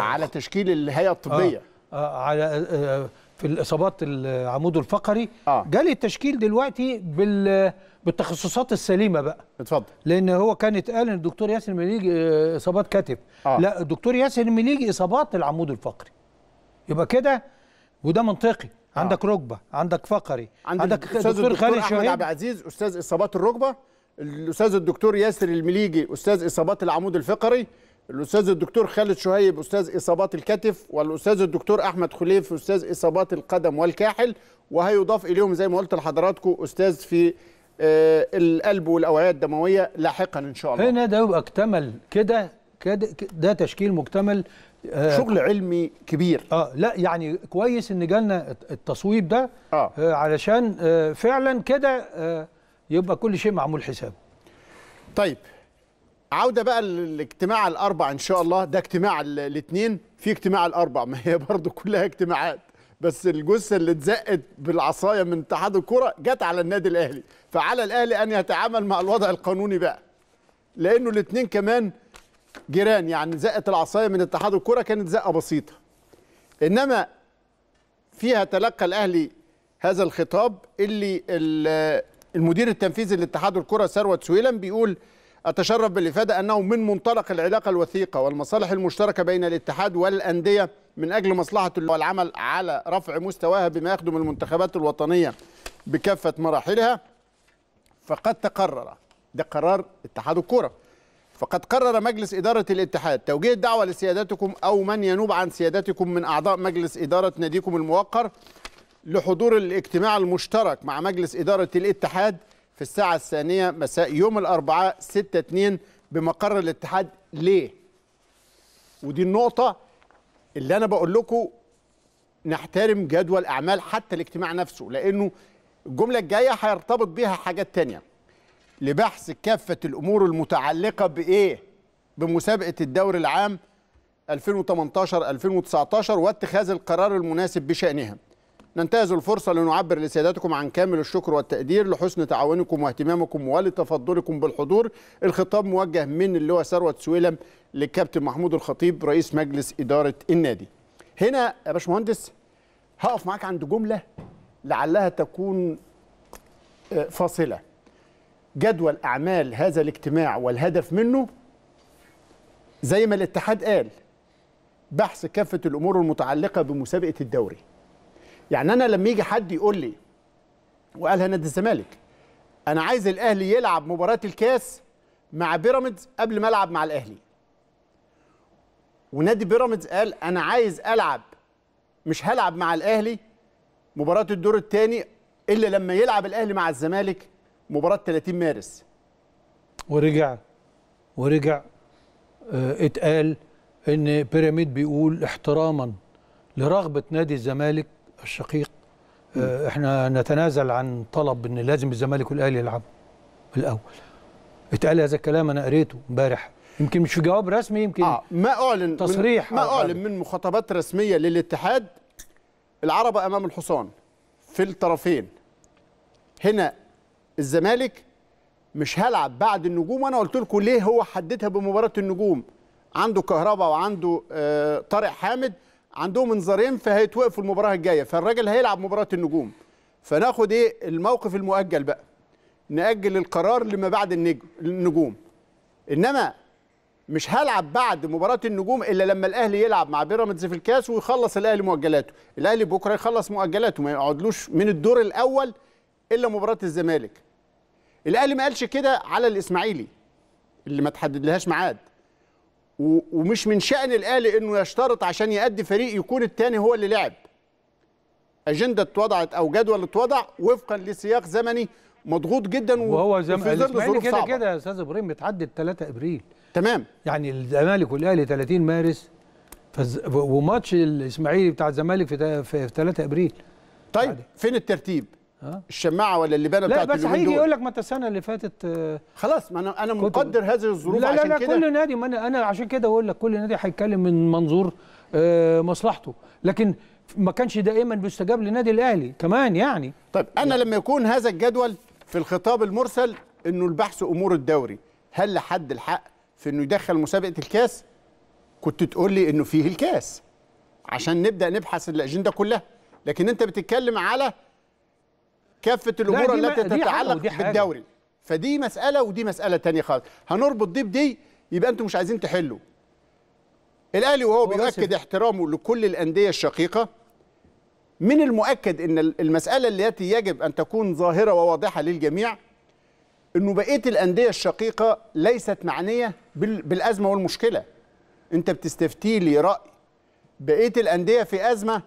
على تشكيل الهيئه الطبيه آه. آه على آه في الاصابات العمود الفقري آه. جالي التشكيل دلوقتي بال بالتخصصات السليمه بقى اتفضل لان هو كان اتقال ان الدكتور ياسر المليجي آه، اصابات كتف آه. لا الدكتور ياسر المليجي اصابات العمود الفقري يبقى كده وده منطقي آه. عندك ركبه عندك فقري عند عندك الدكتور, الدكتور خالد شاهين عبد العزيز استاذ اصابات الركبه الاستاذ الدكتور ياسر المليجي استاذ اصابات العمود الفقري الاستاذ الدكتور خالد شهيب استاذ اصابات الكتف والاستاذ الدكتور احمد خليف استاذ اصابات القدم والكاحل وهيضاف اليهم زي ما قلت لحضراتكم استاذ في آه، القلب والاوعيه الدمويه لاحقا ان شاء الله هنا ده يبقى اكتمل كده كده ده تشكيل مكتمل آه شغل علمي كبير اه لا يعني كويس ان جالنا التصويب ده آه. آه علشان آه فعلا كده آه يبقى كل شيء معمول حسابه طيب عوده بقى للاجتماع الاربع ان شاء الله ده اجتماع الاثنين في اجتماع الاربع ما هي برضو كلها اجتماعات بس الجثه اللي اتزقت بالعصايه من اتحاد الكره جت على النادي الاهلي فعلى الاهلي ان يتعامل مع الوضع القانوني بقى لانه الاثنين كمان جيران يعني زقت العصايه من اتحاد الكره كانت زقه بسيطه انما فيها تلقى الاهلي هذا الخطاب اللي المدير التنفيذي لاتحاد الكره ثروت سويلم بيقول أتشرف بالإفادة أنه من منطلق العلاقة الوثيقة والمصالح المشتركة بين الاتحاد والأندية من أجل مصلحة والعمل على رفع مستواها بما يخدم المنتخبات الوطنية بكافة مراحلها فقد تقرر ده قرار اتحاد الكوره فقد قرر مجلس إدارة الاتحاد توجيه الدعوة لسيادتكم أو من ينوب عن سيادتكم من أعضاء مجلس إدارة ناديكم الموقر لحضور الاجتماع المشترك مع مجلس إدارة الاتحاد في الساعة الثانية مساء يوم الأربعاء 6 2 بمقر الاتحاد ليه؟ ودي النقطة اللي أنا بقول لكم نحترم جدول أعمال حتى الاجتماع نفسه لأنه الجملة الجاية هيرتبط بيها حاجات تانية لبحث كافة الأمور المتعلقة بإيه؟ بمسابقة الدوري العام 2018 2019 واتخاذ القرار المناسب بشأنها. ننتهز الفرصة لنعبر لسيادتكم عن كامل الشكر والتقدير لحسن تعاونكم واهتمامكم ولتفضلكم بالحضور الخطاب موجه من اللواء ثروت سويلم للكابتن محمود الخطيب رئيس مجلس إدارة النادي هنا يا باشمهندس هقف معاك عند جملة لعلها تكون آه، فاصلة جدول أعمال هذا الاجتماع والهدف منه زي ما الاتحاد قال بحث كافة الأمور المتعلقة بمسابقة الدوري يعني انا لما يجي حد يقول لي وقالها نادي الزمالك انا عايز الاهلي يلعب مباراه الكاس مع بيراميدز قبل ما العب مع الاهلي ونادي بيراميدز قال انا عايز العب مش هلعب مع الاهلي مباراه الدور الثاني الا لما يلعب الاهلي مع الزمالك مباراه 30 مارس ورجع ورجع آه، اتقال ان بيراميد بيقول احتراما لرغبه نادي الزمالك الشقيق آه، احنا نتنازل عن طلب ان لازم الزمالك والاهلي يلعبوا الاول اتقال هذا الكلام انا قريته امبارح يمكن مش في جواب رسمي يمكن آه ما اعلن تصريح ما اعلن من مخاطبات رسميه للاتحاد العربه امام الحصان في الطرفين هنا الزمالك مش هلعب بعد النجوم وانا قلت لكم ليه هو حددها بمباراه النجوم عنده كهربا وعنده آه، طارق حامد عندهم انذارين فهيتوقفوا المباراه الجايه فالراجل هيلعب مباراه النجوم فناخد ايه الموقف المؤجل بقى ناجل القرار لما بعد النجوم انما مش هلعب بعد مباراه النجوم الا لما الاهلي يلعب مع بيراميدز في الكاس ويخلص الاهلي مؤجلاته الاهلي بكره يخلص مؤجلاته ما يقعدلوش من الدور الاول الا مباراه الزمالك الاهلي ما قالش كده على الاسماعيلي اللي ما تحددلهاش ميعاد ومش من شأن الأهلي إنه يشترط عشان يأدي فريق يكون الثاني هو اللي لعب. أجندة اتوضعت أو جدول اتوضع وفقا لسياق زمني مضغوط جدا وهو زم... في ظل كده صعبة. كده يا أستاذ إبراهيم بتعدي 3 إبريل. تمام. يعني الزمالك والأهلي 30 مارس فز... وماتش الإسماعيلي بتاع الزمالك في, في 3 إبريل. طيب يعني فين الترتيب؟ الشماعه ولا اللي بنى بتاعت لا بس هيجي يقول لك ما انت السنه اللي فاتت آه، خلاص ما انا انا مقدر هذه الظروف لا لا عشان لا كده كل نادي ما انا انا عشان كده بقول لك كل نادي هيتكلم من منظور آه، مصلحته لكن ما كانش دائما بيستجاب للنادي الاهلي كمان يعني طيب انا لما يكون هذا الجدول في الخطاب المرسل انه البحث امور الدوري هل لحد الحق في انه يدخل مسابقه الكاس كنت تقول لي انه فيه الكاس عشان نبدا نبحث الاجنده كلها لكن انت بتتكلم على كافه الامور التي تتعلق بالدوري فدي مساله ودي مساله ثانيه خالص هنربط دي بدي يبقى انتم مش عايزين تحلوا الاهلي وهو بيؤكد احترامه لكل الانديه الشقيقه من المؤكد ان المساله التي يجب ان تكون ظاهره وواضحه للجميع انه بقيه الانديه الشقيقه ليست معنيه بالازمه والمشكله انت بتستفتي لي راي بقيه الانديه في ازمه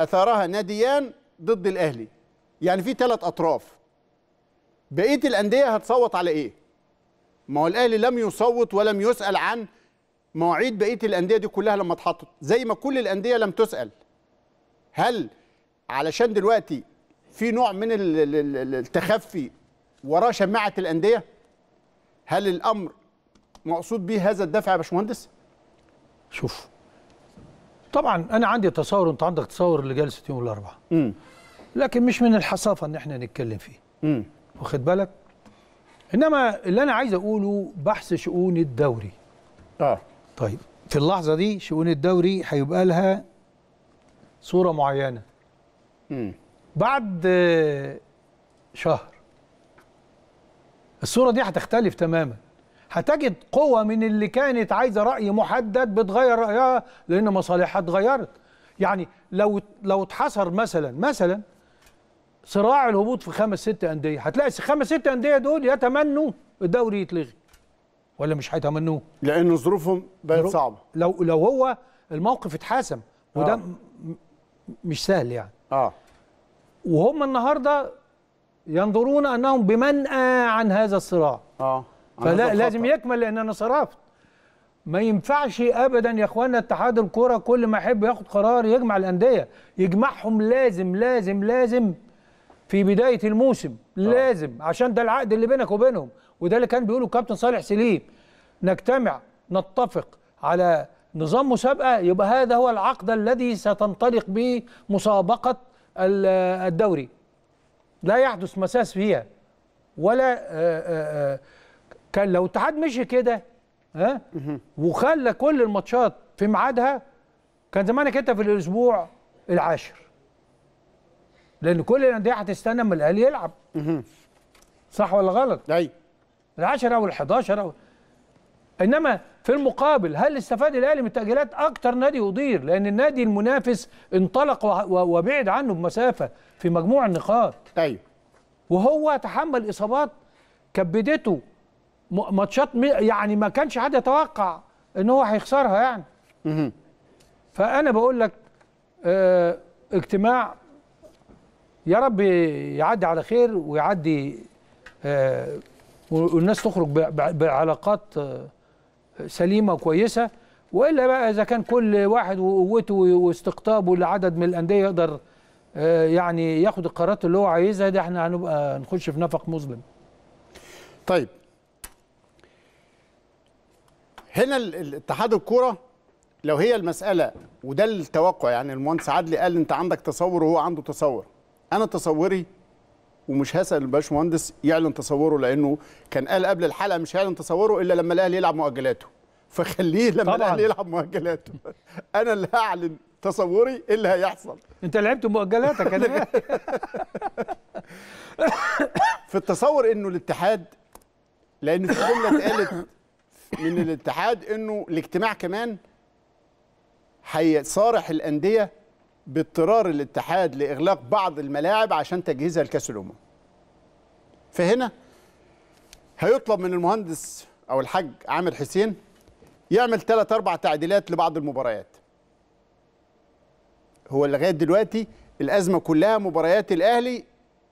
اثارها ناديان ضد الاهلي يعني في ثلاث اطراف بقيه الانديه هتصوت على ايه ما هو الاهلي لم يصوت ولم يسال عن مواعيد بقيه الانديه دي كلها لما اتحطت زي ما كل الانديه لم تسال هل علشان دلوقتي في نوع من التخفي وراء شماعه الانديه هل الامر مقصود به هذا الدفع يا باشمهندس شوف طبعا انا عندي تصور انت عندك تصور لجلسه يوم الاربعاء لكن مش من الحصافه ان احنا نتكلم فيه امم واخد بالك انما اللي انا عايز اقوله بحث شؤون الدوري اه طيب في اللحظه دي شؤون الدوري هيبقى لها صوره معينه امم بعد شهر الصوره دي هتختلف تماما هتجد قوة من اللي كانت عايزة رأي محدد بتغير رأيها لأن مصالحها اتغيرت يعني لو لو اتحصر مثلا مثلا صراع الهبوط في خمس ست انديه هتلاقي الخمس ست انديه دول يتمنوا الدوري يتلغي ولا مش هيتمنوه لان ظروفهم بقت صعبه لو لو هو الموقف اتحاسم وده آه. مش سهل يعني اه وهم النهارده ينظرون انهم بمنأى عن هذا الصراع اه فلا لازم يكمل لان انا صرفت ما ينفعش ابدا يا اخوانا اتحاد الكوره كل ما يحب ياخد قرار يجمع الانديه يجمعهم لازم لازم لازم في بدايه الموسم آه. لازم عشان ده العقد اللي بينك وبينهم وده اللي كان بيقوله كابتن صالح سليم نجتمع نتفق على نظام مسابقه يبقى هذا هو العقد الذي ستنطلق به مسابقه الدوري لا يحدث مساس فيها ولا آه، آه، كان لو الاتحاد مشي كده ها وخلى كل الماتشات في ميعادها كان زمانك انت في الاسبوع العاشر لان كل الانديه هتستنى من الاهلي يلعب صح ولا غلط ايوه ال10 او ال11 او انما في المقابل هل استفاد الاهلي من التاجيلات اكتر نادي يضير لان النادي المنافس انطلق وبعد عنه بمسافه في مجموع النقاط ايوه وهو تحمل اصابات كبدته ماتشات يعني ما كانش حد يتوقع ان هو هيخسرها يعني فانا بقول لك آه، اجتماع يا رب يعدي على خير ويعدي آه، والناس تخرج بعلاقات آه، سليمه وكويسه والا بقى اذا كان كل واحد وقوته واستقطابه لعدد من الانديه يقدر آه، يعني ياخد القرارات اللي هو عايزها دي احنا هنبقى نخش في نفق مظلم. طيب هنا الاتحاد الكوره لو هي المساله وده التوقع يعني المهندس عدلي قال انت عندك تصور وهو عنده تصور انا تصوري ومش هسال الباشمهندس يعلن تصوره لانه كان قال قبل الحلقه مش هيعلن تصوره الا لما الاهلي يلعب مؤجلاته فخليه لما الاهلي يلعب مؤجلاته انا اللي هعلن تصوري ايه اللي هيحصل انت لعبت مؤجلاتك انا في التصور انه الاتحاد لان في جمله اتقالت من الاتحاد انه الاجتماع كمان هيصارح الانديه باضطرار الاتحاد لاغلاق بعض الملاعب عشان تجهيزها لكاس الامم فهنا هيطلب من المهندس او الحاج عامر حسين يعمل ثلاث اربع تعديلات لبعض المباريات هو لغايه دلوقتي الازمه كلها مباريات الاهلي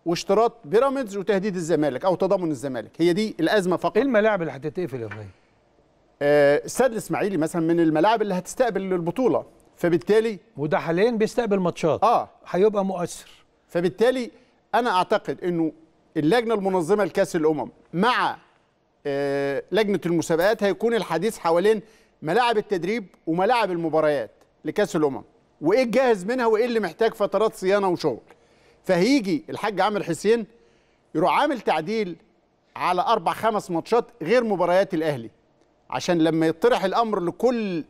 واشتراط بيراميدز وتهديد الزمالك او تضامن الزمالك هي دي الازمه فقط ايه الملاعب اللي هتتقفل يا ابراهيم؟ استاد الاسماعيلي مثلا من الملاعب اللي هتستقبل البطوله فبالتالي وده حاليا بيستقبل ماتشات اه هيبقى مؤثر فبالتالي انا اعتقد انه اللجنه المنظمه لكاس الامم مع آه لجنه المسابقات هيكون الحديث حوالين ملاعب التدريب وملاعب المباريات لكاس الامم وايه الجاهز منها وايه اللي محتاج فترات صيانه وشغل فهيجي الحاج عامر حسين يروح عامل تعديل على اربع خمس ماتشات غير مباريات الاهلي عشان لما يطرح الامر لكل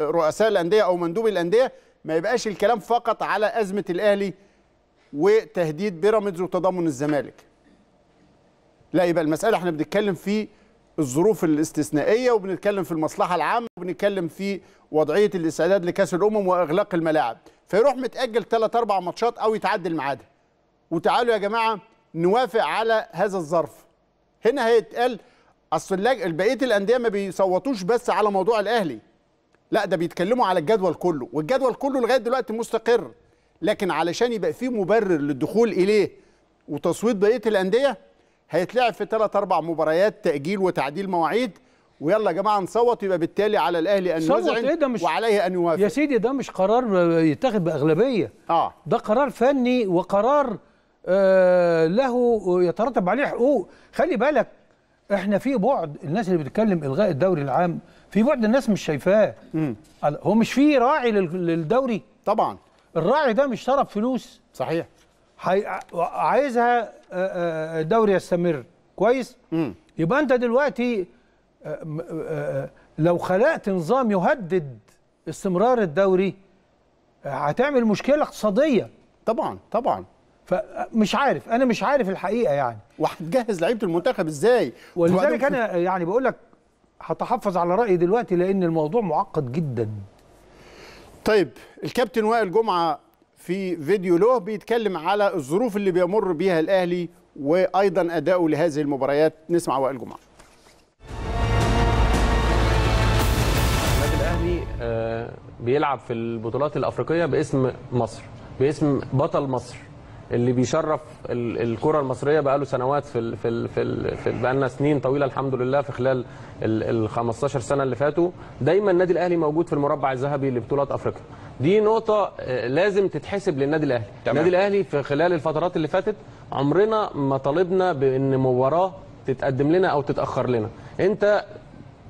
رؤساء الانديه او مندوبي الانديه ما يبقاش الكلام فقط على ازمه الاهلي وتهديد بيراميدز وتضامن الزمالك لا يبقى المساله احنا بنتكلم في الظروف الاستثنائيه وبنتكلم في المصلحه العامه وبنتكلم في وضعيه الاستعداد لكاس الامم واغلاق الملاعب فيروح متاجل 3 4 ماتشات او يتعدل ميعادها وتعالوا يا جماعه نوافق على هذا الظرف هنا هيتقال اصل بقيه الانديه ما بيصوتوش بس على موضوع الاهلي لا ده بيتكلموا على الجدول كله والجدول كله لغايه دلوقتي مستقر لكن علشان يبقى فيه مبرر للدخول اليه وتصويت بقيه الانديه هيتلعب في ثلاث اربع مباريات تاجيل وتعديل مواعيد ويلا يا جماعه نصوت يبقى بالتالي على الاهلي ان يزعم إيه وعليه ان يوافق يا سيدي ده مش قرار يتخذ باغلبيه اه ده قرار فني وقرار آه له يترتب عليه حقوق خلي بالك احنا في بعد الناس اللي بتتكلم الغاء الدوري العام في بعد الناس مش شايفاه هو مش في راعي للدوري طبعا الراعي ده مش طرف فلوس صحيح حي... عايزها الدوري يستمر كويس مم. يبقى انت دلوقتي لو خلقت نظام يهدد استمرار الدوري هتعمل مشكله اقتصاديه طبعا طبعا فمش عارف انا مش عارف الحقيقه يعني وهتجهز لعيبه المنتخب ازاي ولذلك انا يعني بقول لك هتحفظ على رايي دلوقتي لان الموضوع معقد جدا طيب الكابتن وائل جمعه في فيديو له بيتكلم على الظروف اللي بيمر بيها الاهلي وايضا اداؤه لهذه المباريات نسمع وائل جمعه النادي الاهلي آه، بيلعب في البطولات الافريقيه باسم مصر باسم بطل مصر اللي بيشرف الكره المصريه بقاله سنوات في في في, في بقالنا سنين طويله الحمد لله في خلال ال 15 سنه اللي فاتوا دايما النادي الاهلي موجود في المربع الذهبي لبطولات افريقيا دي نقطه آه، لازم تتحسب للنادي الاهلي تمام. النادي الاهلي في خلال الفترات اللي فاتت عمرنا ما طالبنا بان مباراه تتقدم لنا او تتاخر لنا انت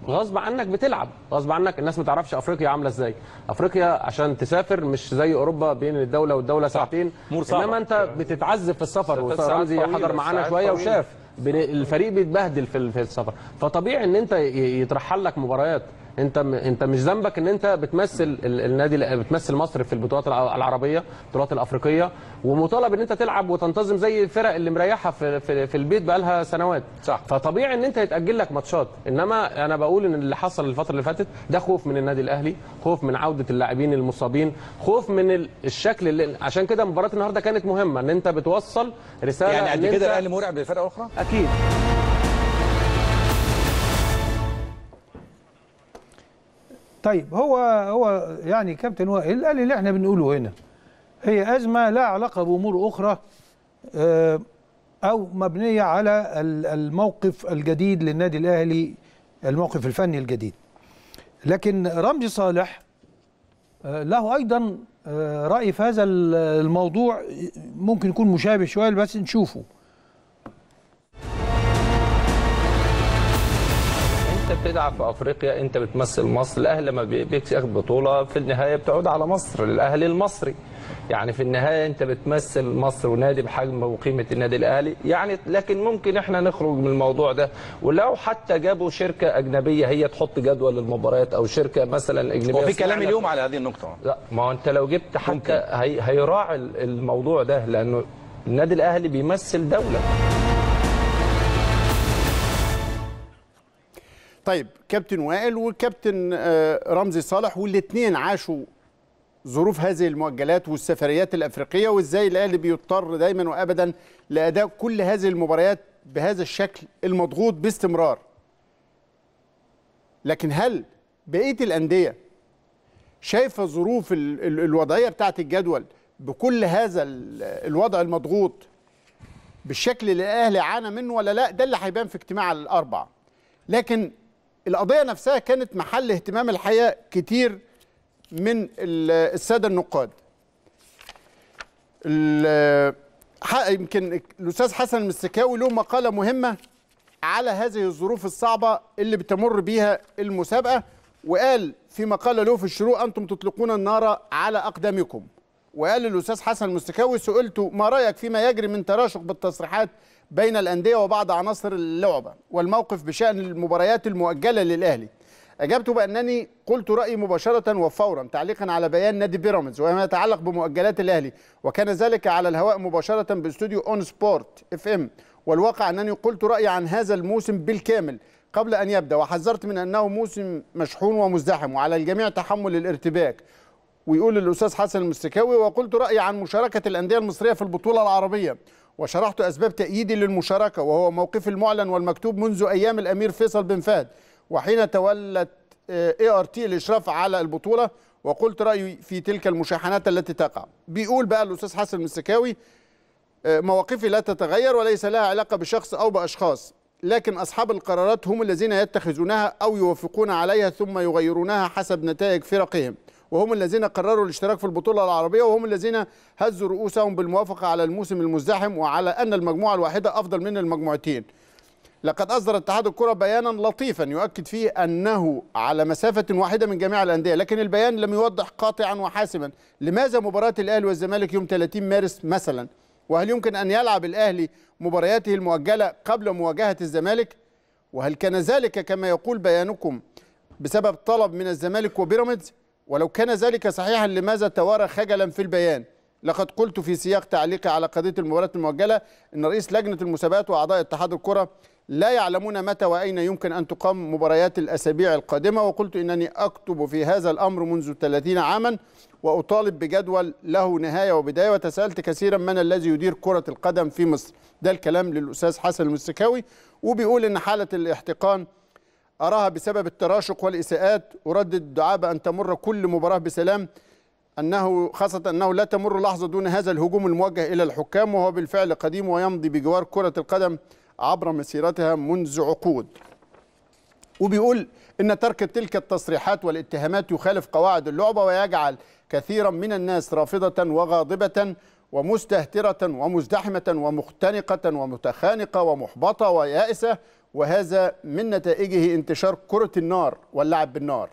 غصب عنك بتلعب غصب عنك الناس ما تعرفش افريقيا عامله ازاي افريقيا عشان تسافر مش زي اوروبا بين الدوله والدوله ساعتين انما انت بتتعذب في السفر وفرنزي حضر معانا شويه وشاف الفريق بيتبهدل في السفر فطبيعي ان انت يترحل لك مباريات انت م... انت مش ذنبك ان انت بتمثل النادي بتمثل مصر في البطولات العربيه البطولات الافريقيه ومطالب ان انت تلعب وتنتظم زي الفرق اللي مريحه في في, في البيت بقى لها سنوات صح. فطبيعي ان انت يتاجل لك ماتشات انما انا بقول ان اللي حصل الفتره اللي فاتت ده خوف من النادي الاهلي خوف من عوده اللاعبين المصابين خوف من الشكل اللي عشان كده مباراه النهارده كانت مهمه ان انت بتوصل رساله يعني قد كده الاهلي مرعب للفرقه الاخرى اكيد طيب هو هو يعني كابتن وائل قال اللي احنا بنقوله هنا هي أزمة لا علاقة بأمور أخرى آه، أو مبنية على الموقف الجديد للنادي الأهلي الموقف الفني الجديد لكن رمزي صالح آه، له أيضا آه، رأي في هذا الموضوع ممكن يكون مشابه شوية بس نشوفه بتلعب في افريقيا انت بتمثل مصر الاهلي لما بياخد بطوله في النهايه بتعود على مصر الاهلي المصري يعني في النهايه انت بتمثل مصر ونادي بحجم وقيمه النادي الاهلي يعني لكن ممكن احنا نخرج من الموضوع ده ولو حتى جابوا شركه اجنبيه هي تحط جدول المباريات او شركه مثلا اجنبيه وفي كلام اليوم على هذه النقطه لا ما انت لو جبت حتى هي هيراعي الموضوع ده لانه النادي الاهلي بيمثل دوله طيب كابتن وائل وكابتن آه، رمزي صالح والاثنين عاشوا ظروف هذه المؤجلات والسفريات الافريقيه وازاي الاهلي بيضطر دايما وابدا لاداء كل هذه المباريات بهذا الشكل المضغوط باستمرار لكن هل بقيه الانديه شايفه ظروف الوضعيه بتاعه الجدول بكل هذا الوضع المضغوط بالشكل اللي الاهلي عانى منه ولا لا ده اللي هيبان في اجتماع الاربعه لكن القضية نفسها كانت محل اهتمام الحقيقة كتير من السادة النقاد يمكن الأستاذ حسن المستكاوي له مقالة مهمة على هذه الظروف الصعبة اللي بتمر بيها المسابقة وقال في مقالة له في الشروق أنتم تطلقون النار على أقدامكم وقال الأستاذ حسن المستكاوي سئلت ما رأيك فيما يجري من تراشق بالتصريحات بين الأندية وبعض عناصر اللعبة والموقف بشأن المباريات المؤجلة للأهلي أجابته بأنني قلت رأيي مباشرة وفورا تعليقا على بيان نادي بيراميدز وما يتعلق بمؤجلات الأهلي وكان ذلك على الهواء مباشرة باستوديو أون سبورت اف ام والواقع أنني قلت رأيي عن هذا الموسم بالكامل قبل أن يبدأ وحذرت من أنه موسم مشحون ومزدحم وعلى الجميع تحمل الارتباك ويقول الأستاذ حسن المستكاوي وقلت رأيي عن مشاركة الأندية المصرية في البطولة العربية وشرحت أسباب تأييدي للمشاركة وهو موقف المعلن والمكتوب منذ أيام الأمير فيصل بن فهد وحين تولت اي ار تي الإشراف على البطولة وقلت رأيي في تلك المشاحنات التي تقع بيقول بقى الأستاذ حسن المسكاوي آه، مواقفي لا تتغير وليس لها علاقة بشخص أو بأشخاص لكن أصحاب القرارات هم الذين يتخذونها أو يوافقون عليها ثم يغيرونها حسب نتائج فرقهم وهم الذين قرروا الاشتراك في البطولة العربية وهم الذين هزوا رؤوسهم بالموافقة على الموسم المزدحم وعلى أن المجموعة الواحدة أفضل من المجموعتين لقد أصدر اتحاد الكرة بيانا لطيفا يؤكد فيه أنه على مسافة واحدة من جميع الأندية لكن البيان لم يوضح قاطعا وحاسما لماذا مباراة الأهلي والزمالك يوم 30 مارس مثلا وهل يمكن أن يلعب الأهلي مبارياته المؤجلة قبل مواجهة الزمالك وهل كان ذلك كما يقول بيانكم بسبب طلب من الزمالك وبيراميدز ولو كان ذلك صحيحا لماذا توارى خجلا في البيان لقد قلت في سياق تعليقي على قضيه المباريات المؤجله ان رئيس لجنه المسابقات واعضاء اتحاد الكره لا يعلمون متى واين يمكن ان تقام مباريات الاسابيع القادمه وقلت انني اكتب في هذا الامر منذ 30 عاما واطالب بجدول له نهايه وبدايه وتساءلت كثيرا من الذي يدير كره القدم في مصر ده الكلام للاستاذ حسن المستكاوي وبيقول ان حاله الاحتقان أراها بسبب التراشق والإساءات أردد الدعاء بأن تمر كل مباراة بسلام أنه خاصة أنه لا تمر لحظة دون هذا الهجوم الموجه إلى الحكام وهو بالفعل قديم ويمضي بجوار كرة القدم عبر مسيرتها منذ عقود وبيقول إن ترك تلك التصريحات والاتهامات يخالف قواعد اللعبة ويجعل كثيرا من الناس رافضة وغاضبة ومستهترة ومزدحمة ومختنقة ومتخانقة ومحبطة ويائسة وهذا من نتائجه انتشار كرة النار واللعب بالنار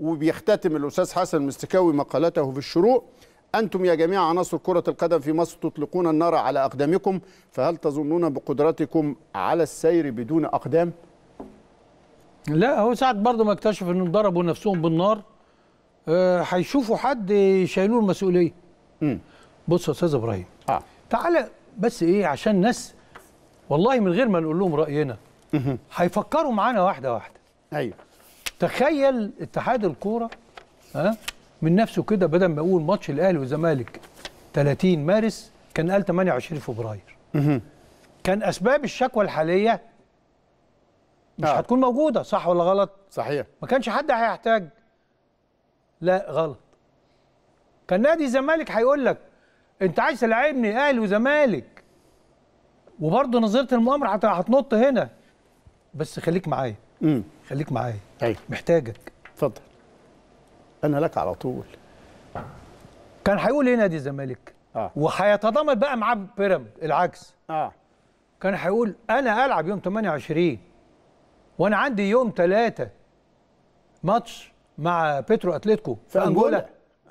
وبيختتم الأستاذ حسن مستكاوي مقالته في الشروق أنتم يا جميع عناصر كرة القدم في مصر تطلقون النار على أقدامكم فهل تظنون بقدرتكم على السير بدون أقدام؟ لا هو ساعة برضه ما اكتشف أنهم ضربوا نفسهم بالنار آه، هيشوفوا أه حد يشيلوا المسؤولية بص يا أستاذ إبراهيم آه. تعالى بس إيه عشان ناس والله من غير ما نقول لهم رأينا هيفكروا معانا واحده واحده ايوه تخيل اتحاد الكوره ها من نفسه كده بدل ما يقول ماتش الاهلي والزمالك 30 مارس كان قال 28 فبراير كان اسباب الشكوى الحاليه مش آه. هتكون موجوده صح ولا غلط صحيح ما كانش حد هيحتاج لا غلط كان نادي الزمالك هيقول لك انت عايز تلاعبني اهلي وزمالك وبرضه نظيرة المؤامره هتنط هنا بس خليك معايا امم خليك معايا ايوه محتاجك اتفضل انا لك على طول كان هيقول ايه نادي الزمالك اه وهيتضامن بقى معاه بيراميد العكس اه كان هيقول انا العب يوم 28 وانا عندي يوم 3 ماتش مع بترو اتلتيكو في, في انجولا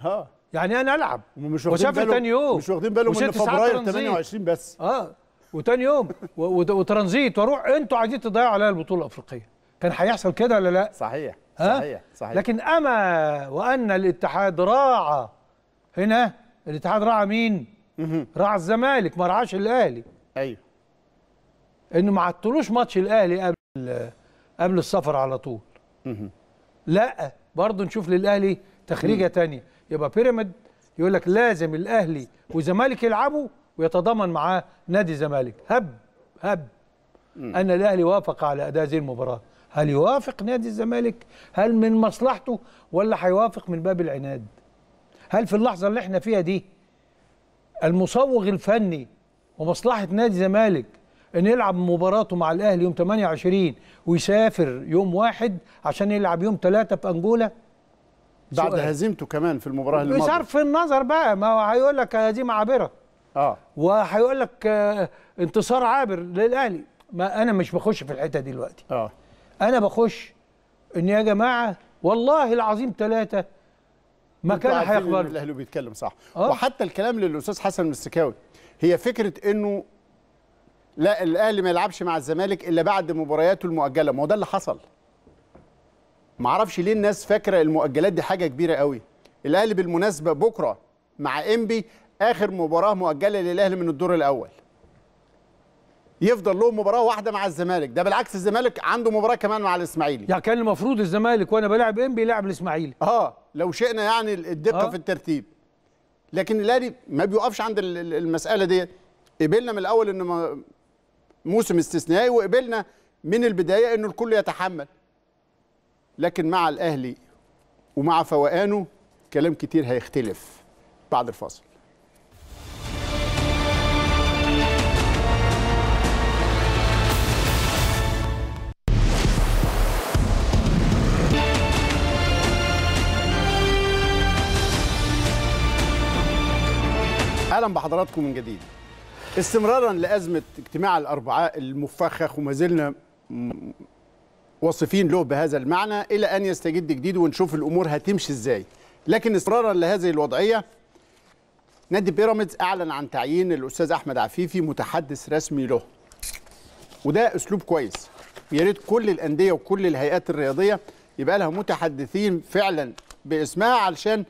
اه يعني انا العب ومش واخدين وسافر تاني يوم مش واخدين بالهم من فبراير 28 بس اه وتاني يوم وترانزيت واروح انتوا عايزين تضيعوا عليا البطوله الافريقيه كان هيحصل كده ولا لا صحيح صحيح صحيح لكن اما وان الاتحاد راعى هنا الاتحاد راعى مين راعى الزمالك ما رعاش الاهلي ايوه انه ما عطلوش ماتش الاهلي قبل قبل السفر على طول لا برضه نشوف للاهلي تخريجه ثانيه يبقى بيراميد يقول لك لازم الاهلي والزمالك يلعبوا ويتضامن معاه نادي الزمالك هب هب م. ان الاهلي وافق على اداء هذه المباراه هل يوافق نادي الزمالك هل من مصلحته ولا هيوافق من باب العناد هل في اللحظه اللي احنا فيها دي المصوغ الفني ومصلحه نادي الزمالك ان يلعب مباراته مع الاهلي يوم 28 ويسافر يوم واحد عشان يلعب يوم ثلاثة في انجولا بعد هزيمته كمان في المباراه اللي مضت بصرف النظر بقى ما هو هيقول لك هزيمه عابره اه وهيقول لك آه، انتصار عابر للاهلي ما انا مش بخش في الحته دي دلوقتي اه انا بخش ان يا جماعه والله العظيم ثلاثه ما كان هيقبل الاهلي بيتكلم صح أوه. وحتى الكلام للاستاذ حسن المستكاوي هي فكره انه لا الاهلي ما يلعبش مع الزمالك الا بعد مبارياته المؤجله ما هو ده اللي حصل ما اعرفش ليه الناس فاكره المؤجلات دي حاجه كبيره قوي الاهلي بالمناسبه بكره مع انبي اخر مباراه مؤجله للاهلي من الدور الاول يفضل له مباراه واحده مع الزمالك ده بالعكس الزمالك عنده مباراه كمان مع الاسماعيلي يعني كان المفروض الزمالك وانا بلاعب ام إيه؟ بيلعب الاسماعيلي اه لو شئنا يعني الدقه آه. في الترتيب لكن الاهلي ما بيوقفش عند المساله ديت قبلنا من الاول ان موسم استثنائي وقبلنا من البدايه انه الكل يتحمل لكن مع الاهلي ومع فوقانه كلام كتير هيختلف بعد الفاصل اهلا بحضراتكم من جديد استمرارا لازمه اجتماع الاربعاء المفخخ وما زلنا واصفين له بهذا المعنى الى ان يستجد جديد ونشوف الامور هتمشي ازاي لكن استمرارا لهذه الوضعيه نادي بيراميدز اعلن عن تعيين الاستاذ احمد عفيفي متحدث رسمي له وده اسلوب كويس يا ريت كل الانديه وكل الهيئات الرياضيه يبقى لها متحدثين فعلا باسمها علشان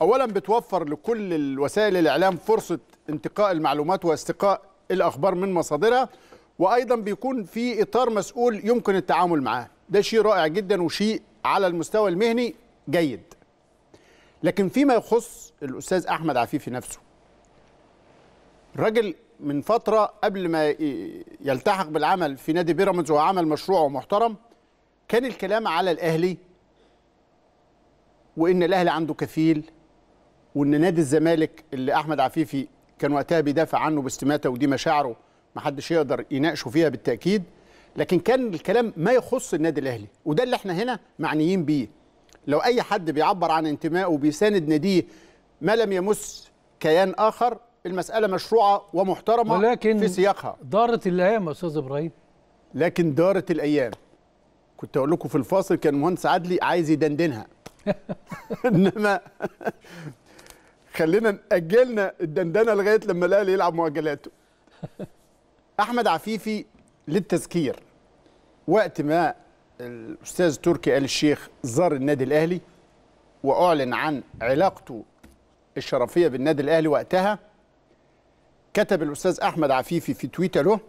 اولا بتوفر لكل الوسائل الاعلام فرصه انتقاء المعلومات واستقاء الاخبار من مصادرها وايضا بيكون في اطار مسؤول يمكن التعامل معاه ده شيء رائع جدا وشيء على المستوى المهني جيد لكن فيما يخص الاستاذ احمد عفيفي نفسه الراجل من فتره قبل ما يلتحق بالعمل في نادي بيراميدز وعمل مشروع ومحترم كان الكلام على الاهلي وان الاهلي عنده كفيل وان نادي الزمالك اللي احمد عفيفي كان وقتها بيدافع عنه باستماته ودي مشاعره ما حدش يقدر يناقشه فيها بالتاكيد لكن كان الكلام ما يخص النادي الاهلي وده اللي احنا هنا معنيين بيه لو اي حد بيعبر عن انتمائه وبيساند ناديه ما لم يمس كيان اخر المساله مشروعه ومحترمه ولكن في سياقها دارت الايام يا استاذ ابراهيم لكن دارت الايام كنت اقول لكم في الفاصل كان المهندس عدلي عايز يدندنها انما خلينا نأجلنا الدندنه لغايه لما الاهلي يلعب مؤجلاته احمد عفيفي للتذكير وقت ما الاستاذ تركي ال الشيخ زار النادي الاهلي واعلن عن علاقته الشرفيه بالنادي الاهلي وقتها كتب الاستاذ احمد عفيفي في تويتره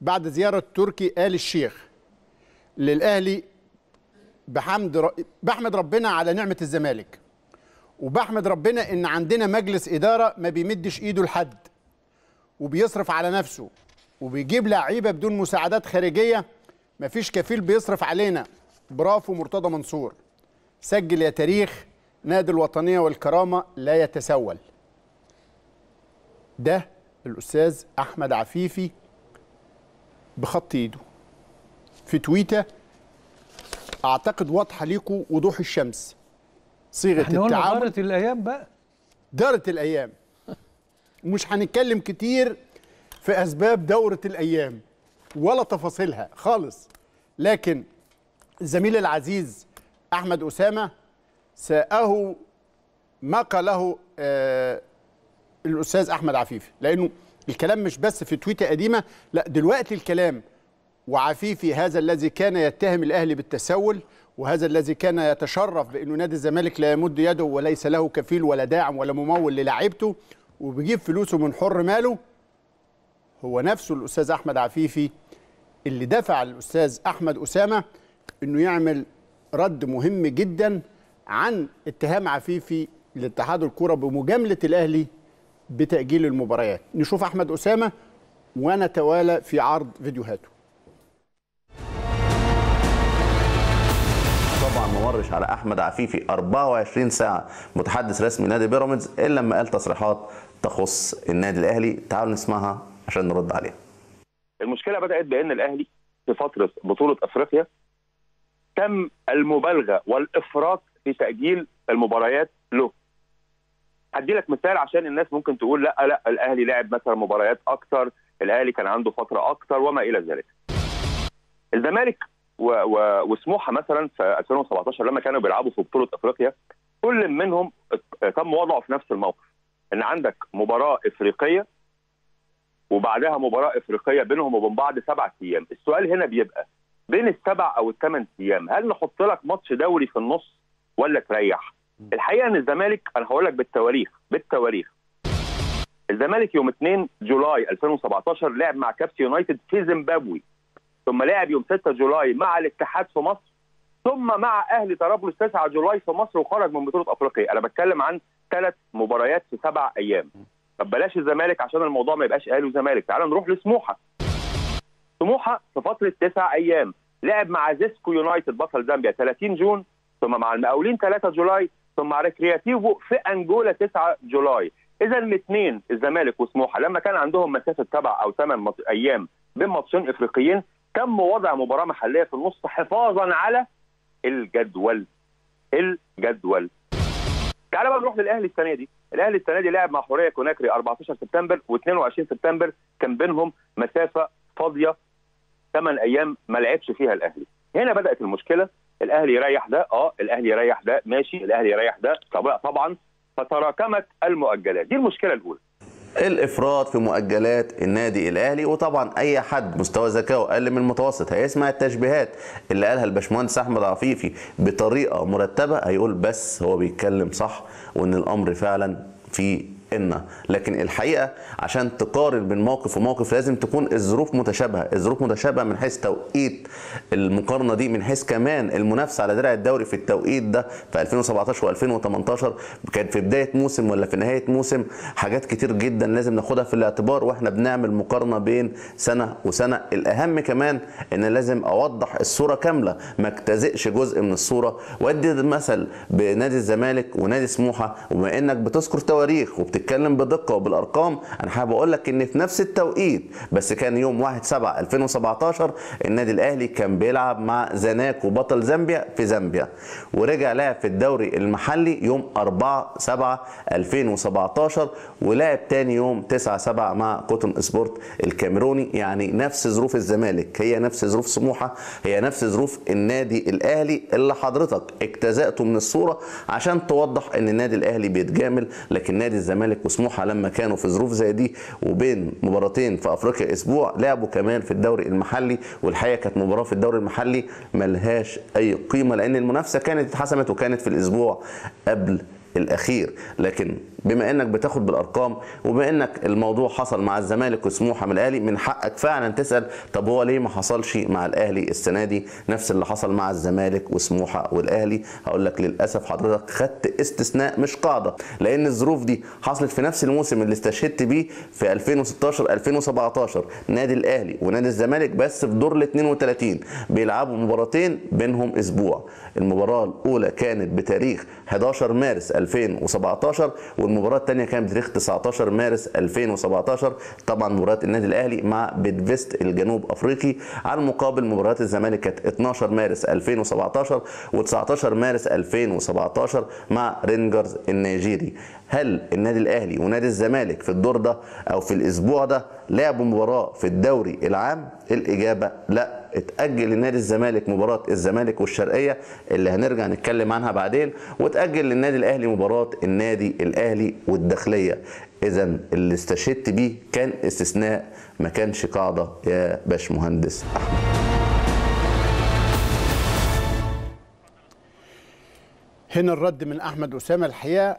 بعد زياره تركي ال الشيخ للاهلي بحمد ر... بحمد ربنا على نعمه الزمالك وبحمد ربنا ان عندنا مجلس اداره ما بيمدش ايده لحد وبيصرف على نفسه وبيجيب لعيبه بدون مساعدات خارجيه ما فيش كفيل بيصرف علينا برافو مرتضى منصور سجل يا تاريخ نادي الوطنيه والكرامه لا يتسول ده الاستاذ احمد عفيفي بخط ايده في تويته اعتقد واضحه ليكم وضوح الشمس صيغه التعامل دارت الايام بقى دارت الايام مش هنتكلم كتير في اسباب دوره الايام ولا تفاصيلها خالص لكن الزميل العزيز احمد اسامه ساءه ما قاله آه الاستاذ احمد عفيفي لانه الكلام مش بس في تويته قديمه لا دلوقتي الكلام وعفيفي هذا الذي كان يتهم الاهلي بالتسول وهذا الذي كان يتشرف بانه نادي الزمالك لا يمد يده وليس له كفيل ولا داعم ولا ممول للاعيبته وبيجيب فلوسه من حر ماله هو نفسه الاستاذ احمد عفيفي اللي دفع الاستاذ احمد اسامه انه يعمل رد مهم جدا عن اتهام عفيفي لاتحاد الكره بمجامله الاهلي بتاجيل المباريات نشوف احمد اسامه ونتوالى في عرض فيديوهاته مرش على احمد عفيفي 24 ساعه متحدث رسمي نادي بيراميدز الا لما قال تصريحات تخص النادي الاهلي تعالوا نسمعها عشان نرد عليها المشكله بدات بان الاهلي في فتره بطوله افريقيا تم المبالغه والافراط في تاجيل المباريات له هدي لك مثال عشان الناس ممكن تقول لا لا الاهلي لعب مثلا مباريات اكتر الاهلي كان عنده فتره اكتر وما الى ذلك الزمالك وسموحه مثلا في 2017 لما كانوا بيلعبوا في بطوله افريقيا كل منهم تم وضعه في نفس الموقف ان عندك مباراه افريقيه وبعدها مباراه افريقيه بينهم وبين بعض سبع ايام السؤال هنا بيبقى بين السبع او الثمان ايام هل نحط لك ماتش دوري في النص ولا تريح الحقيقه ان الزمالك انا هقول لك بالتواريخ بالتواريخ الزمالك يوم 2 جولاي 2017 لعب مع كابس يونايتد في زيمبابوي ثم لعب يوم 6 جولاي مع الاتحاد في مصر ثم مع اهلي طرابلس 9 جولاي في مصر وخرج من بطوله افريقيا انا بتكلم عن ثلاث مباريات في سبع ايام طب بلاش الزمالك عشان الموضوع ما يبقاش اهلي وزمالك تعال نروح لسموحه سموحه في فتره تسع ايام لعب مع زيسكو يونايتد بطل زامبيا 30 جون ثم مع المقاولين 3 جولاي ثم مع ريكرياتيفو في انجولا 9 جولاي اذا الاثنين الزمالك وسموحه لما كان عندهم مسافه سبع او ثمان ايام بين ماتشين افريقيين تم وضع مباراه محليه في النص حفاظا على الجدول الجدول تعال بقى نروح للاهلي السنه دي الاهلي السنه دي لعب مع حوريه كوناكري 14 سبتمبر و22 سبتمبر كان بينهم مسافه فاضيه 8 ايام ما لعبش فيها الاهلي هنا بدات المشكله الاهلي يريح ده اه الاهلي يريح ده ماشي الاهلي يريح ده طبعا فتراكمت المؤجلات دي المشكله الاولى الافراط في مؤجلات النادي الاهلي وطبعا اي حد مستوى ذكائه اقل من المتوسط هيسمع التشبيهات اللي قالها الباشمهندس احمد عفيفي بطريقه مرتبه هيقول بس هو بيتكلم صح وان الامر فعلا في ان لكن الحقيقه عشان تقارن بين موقف وموقف لازم تكون الظروف متشابهه الظروف متشابهه من حيث توقيت المقارنه دي من حيث كمان المنافسه على درع الدوري في التوقيت ده في 2017 و2018 كان في بدايه موسم ولا في نهايه موسم حاجات كتير جدا لازم ناخدها في الاعتبار واحنا بنعمل مقارنه بين سنه وسنه الاهم كمان ان لازم اوضح الصوره كامله ما اجتزئش جزء من الصوره وادي مثل بنادي الزمالك ونادي سموحه وبما انك بتذكر تواريخ وبتك بتتكلم بدقه وبالارقام انا حابب اقول لك ان في نفس التوقيت بس كان يوم 1 7 2017 النادي الاهلي كان بيلعب مع زناك بطل زامبيا في زامبيا ورجع لعب في الدوري المحلي يوم 4 7 2017 ولعب تاني يوم 9 7 مع كوتون سبورت الكاميروني يعني نفس ظروف الزمالك هي نفس ظروف سموحه هي نفس ظروف النادي الاهلي اللي حضرتك اجتزأته من الصوره عشان توضح ان النادي الاهلي بيتجامل لكن نادي الزمالك الزمالك وسموحه لما كانوا في ظروف زي دي وبين مباراتين في افريقيا اسبوع لعبوا كمان في الدوري المحلي والحقيقه كانت مباراه في الدوري المحلي ملهاش اي قيمه لان المنافسه كانت اتحسمت وكانت في الاسبوع قبل الاخير لكن بما انك بتاخد بالارقام وبما انك الموضوع حصل مع الزمالك وسموحه من الاهلي من حقك فعلا تسال طب هو ليه ما حصلش مع الاهلي السنه دي نفس اللي حصل مع الزمالك وسموحه والاهلي هقول لك للاسف حضرتك خدت استثناء مش قاعده لان الظروف دي حصلت في نفس الموسم اللي استشهدت بيه في 2016 2017 نادي الاهلي ونادي الزمالك بس في دور ال 32 بيلعبوا مباراتين بينهم اسبوع المباراه الاولى كانت بتاريخ 11 مارس 2017 والمباراه الثانيه كانت بتاريخ 19 مارس 2017 طبعا مباراه النادي الاهلي مع بيدفيست الجنوب افريقي على المقابل مباراه الزمالك كانت 12 مارس 2017 و19 مارس 2017 مع رينجرز النيجيري هل النادي الاهلي ونادي الزمالك في الدور ده او في الاسبوع ده لعبوا مباراه في الدوري العام الاجابه لا اتأجل لنادي الزمالك مباراة الزمالك والشرقية اللي هنرجع نتكلم عنها بعدين وتأجل للنادي الأهلي مباراة النادي الأهلي والداخلية إذا اللي استشهدت بيه كان استثناء ما كانش قاعدة يا باشمهندس أحمد هنا الرد من احمد اسامه الحقيقه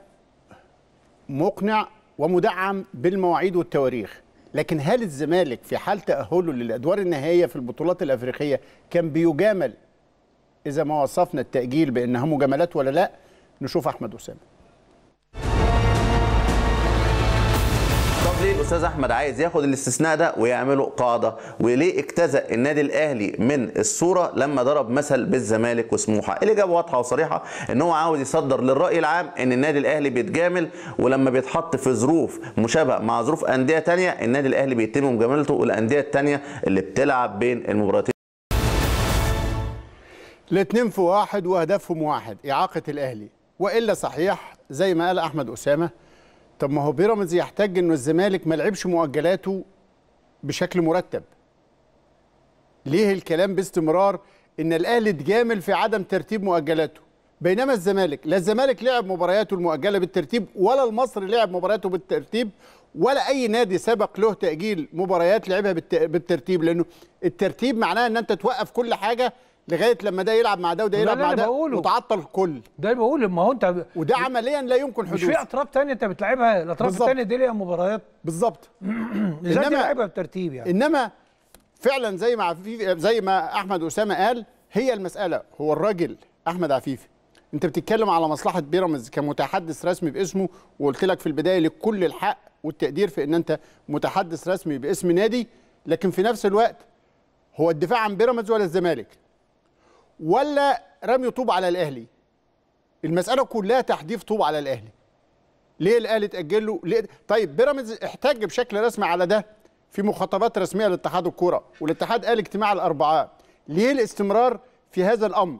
مقنع ومدعم بالمواعيد والتواريخ لكن هل الزمالك في حال تاهله للادوار النهائيه في البطولات الافريقيه كان بيجامل اذا ما وصفنا التاجيل بانها مجاملات ولا لا نشوف احمد اسامه الاستاذ احمد عايز ياخد الاستثناء ده ويعمله قاعده وليه اجتزا النادي الاهلي من الصوره لما ضرب مثل بالزمالك وسموحه الاجابه واضحه وصريحه ان هو عاوز يصدر للراي العام ان النادي الاهلي بيتجامل ولما بيتحط في ظروف مشابهه مع ظروف انديه ثانيه النادي الاهلي بيتم مجاملته والانديه الثانيه اللي بتلعب بين المباراتين الاثنين في واحد وهدفهم واحد اعاقه الاهلي والا صحيح زي ما قال احمد اسامه طب ما هو بيراميدز يحتاج انه الزمالك ما لعبش مؤجلاته بشكل مرتب ليه الكلام باستمرار ان الاهلي اتجامل في عدم ترتيب مؤجلاته بينما الزمالك لا الزمالك لعب مبارياته المؤجله بالترتيب ولا المصري لعب مبارياته بالترتيب ولا اي نادي سبق له تاجيل مباريات لعبها بالترتيب لانه الترتيب معناه ان انت توقف كل حاجه لغايه لما ده يلعب مع ده وده يلعب مع ده وتعطل الكل ده اللي بقوله ما هو انت وده عمليا لا يمكن حدوثه مش في اطراف ثانيه انت بتلعبها الاطراف الثانيه دي ليها مباريات بالظبط انما تلعبها بترتيب يعني انما فعلا زي ما عفيف زي ما احمد اسامه قال هي المساله هو الراجل احمد عفيفي انت بتتكلم على مصلحه بيراميدز كمتحدث رسمي باسمه وقلت لك في البدايه لكل الحق والتقدير في ان انت متحدث رسمي باسم نادي لكن في نفس الوقت هو الدفاع عن بيراميدز ولا الزمالك ولا رمي طوب على الاهلي المساله كلها تحديف طوب على الاهلي ليه الاهلي اتاجل له ليه طيب بيراميدز احتج بشكل رسمي على ده في مخاطبات رسميه لاتحاد الكوره والاتحاد قال اجتماع الاربعاء ليه الاستمرار في هذا الامر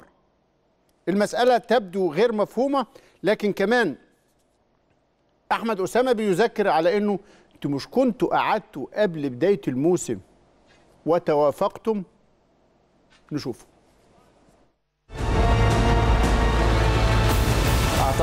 المساله تبدو غير مفهومه لكن كمان احمد اسامه بيذكر على انه انتوا مش كنتوا قعدتوا قبل بدايه الموسم وتوافقتم نشوفه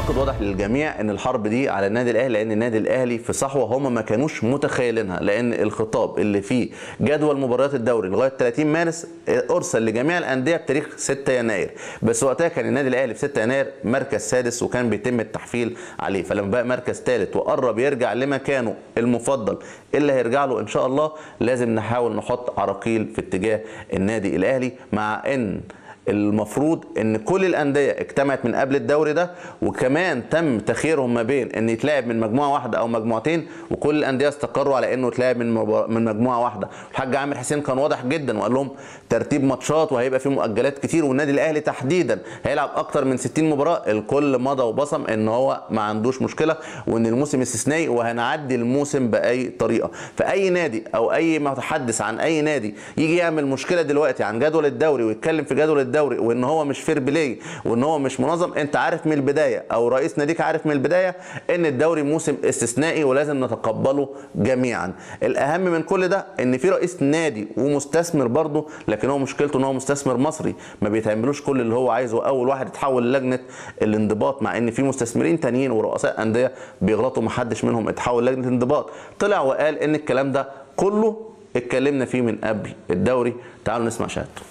اعتقد واضح للجميع ان الحرب دي على النادي الاهلي لان النادي الاهلي في صحوه هم ما كانوش متخيلينها لان الخطاب اللي فيه جدول مباريات الدوري لغايه 30 مارس ارسل لجميع الانديه بتاريخ 6 يناير بس وقتها كان النادي الاهلي في 6 يناير مركز سادس وكان بيتم التحفيل عليه فلما بقى مركز ثالث وقرب يرجع لمكانه المفضل اللي هيرجع له ان شاء الله لازم نحاول نحط عراقيل في اتجاه النادي الاهلي مع ان المفروض ان كل الانديه اجتمعت من قبل الدوري ده وكمان تم تخييرهم ما بين ان يتلعب من مجموعه واحده او مجموعتين وكل الانديه استقروا على انه يتلعب من من مجموعه واحده الحاج عامر حسين كان واضح جدا وقال لهم ترتيب ماتشات وهيبقى فيه مؤجلات كتير والنادي الاهلي تحديدا هيلعب اكتر من 60 مباراه الكل مضى وبصم ان هو ما عندوش مشكله وان الموسم استثنائي وهنعدي الموسم باي طريقه فاي نادي او اي متحدث عن اي نادي يجي يعمل مشكله دلوقتي عن جدول الدوري ويتكلم في جدول الدوري الدوري وان هو مش فير بلاي وان هو مش منظم انت عارف من البدايه او رئيس ناديك عارف من البدايه ان الدوري موسم استثنائي ولازم نتقبله جميعا الاهم من كل ده ان في رئيس نادي ومستثمر برضه لكن هو مشكلته ان هو مستثمر مصري ما بيتعملوش كل اللي هو عايزه اول واحد اتحول للجنه الانضباط مع ان في مستثمرين تانيين ورؤساء انديه بيغلطوا ما حدش منهم اتحول لجنه الانضباط طلع وقال ان الكلام ده كله اتكلمنا فيه من قبل الدوري تعالوا نسمع شهادته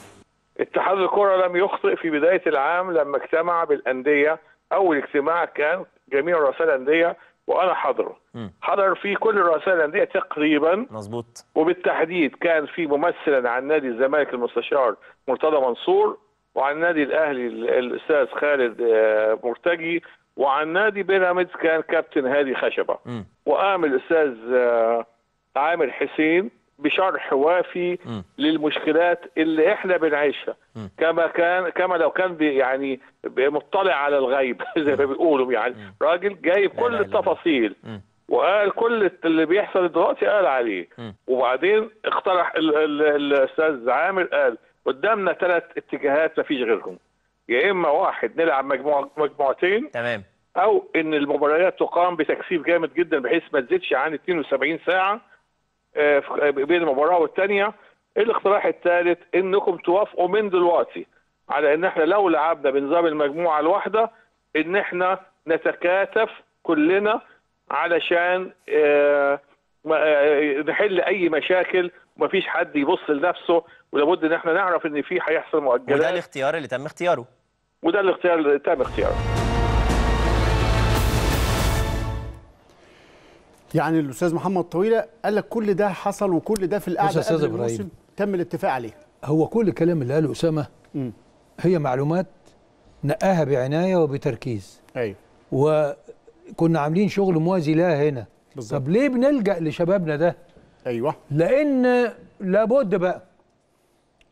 اتحاد الكرة لم يخطئ في بداية العام لما اجتمع بالأندية أول اجتماع كان جميع رؤساء الأندية وأنا حضره حضر فيه كل رؤساء الأندية تقريبا مظبوط وبالتحديد كان في ممثلا عن نادي الزمالك المستشار مرتضى منصور وعن نادي الأهلي الأستاذ خالد آه، مرتجي وعن نادي بيراميدز كان كابتن هادي خشبة وقام الأستاذ آه، عامر حسين بشرح وافي م. للمشكلات اللي احنا بنعيشها م. كما كان كما لو كان يعني مطلع على الغيب زي ما بيقولوا يعني م. راجل جايب كل التفاصيل م. وقال كل اللي بيحصل دلوقتي قال عليه م. وبعدين اقترح الاستاذ عامر قال قدامنا ثلاث اتجاهات ما فيش غيرهم يا اما واحد نلعب مجموعه مجموعتين تمام او ان المباريات تقام بتكثيف جامد جدا بحيث ما تزيدش عن 72 ساعه آه، بين المباراه والثانيه الاقتراح الثالث انكم توافقوا من دلوقتي على ان احنا لو لعبنا بنظام المجموعه الواحده ان احنا نتكاتف كلنا علشان آه، آه، نحل اي مشاكل ومفيش حد يبص لنفسه ولابد ان احنا نعرف ان في هيحصل مؤجلات وده الاختيار اللي تم اختياره وده الاختيار اللي تم اختياره يعني الاستاذ محمد طويله قال لك كل ده حصل وكل ده في القعده قبل ابراهيم تم الاتفاق عليه هو كل الكلام اللي قاله اسامه هي معلومات نقاها بعنايه وبتركيز ايوه وكنا عاملين شغل موازي لها هنا بالزبط. طب ليه بنلجا لشبابنا ده ايوه لان لابد بقى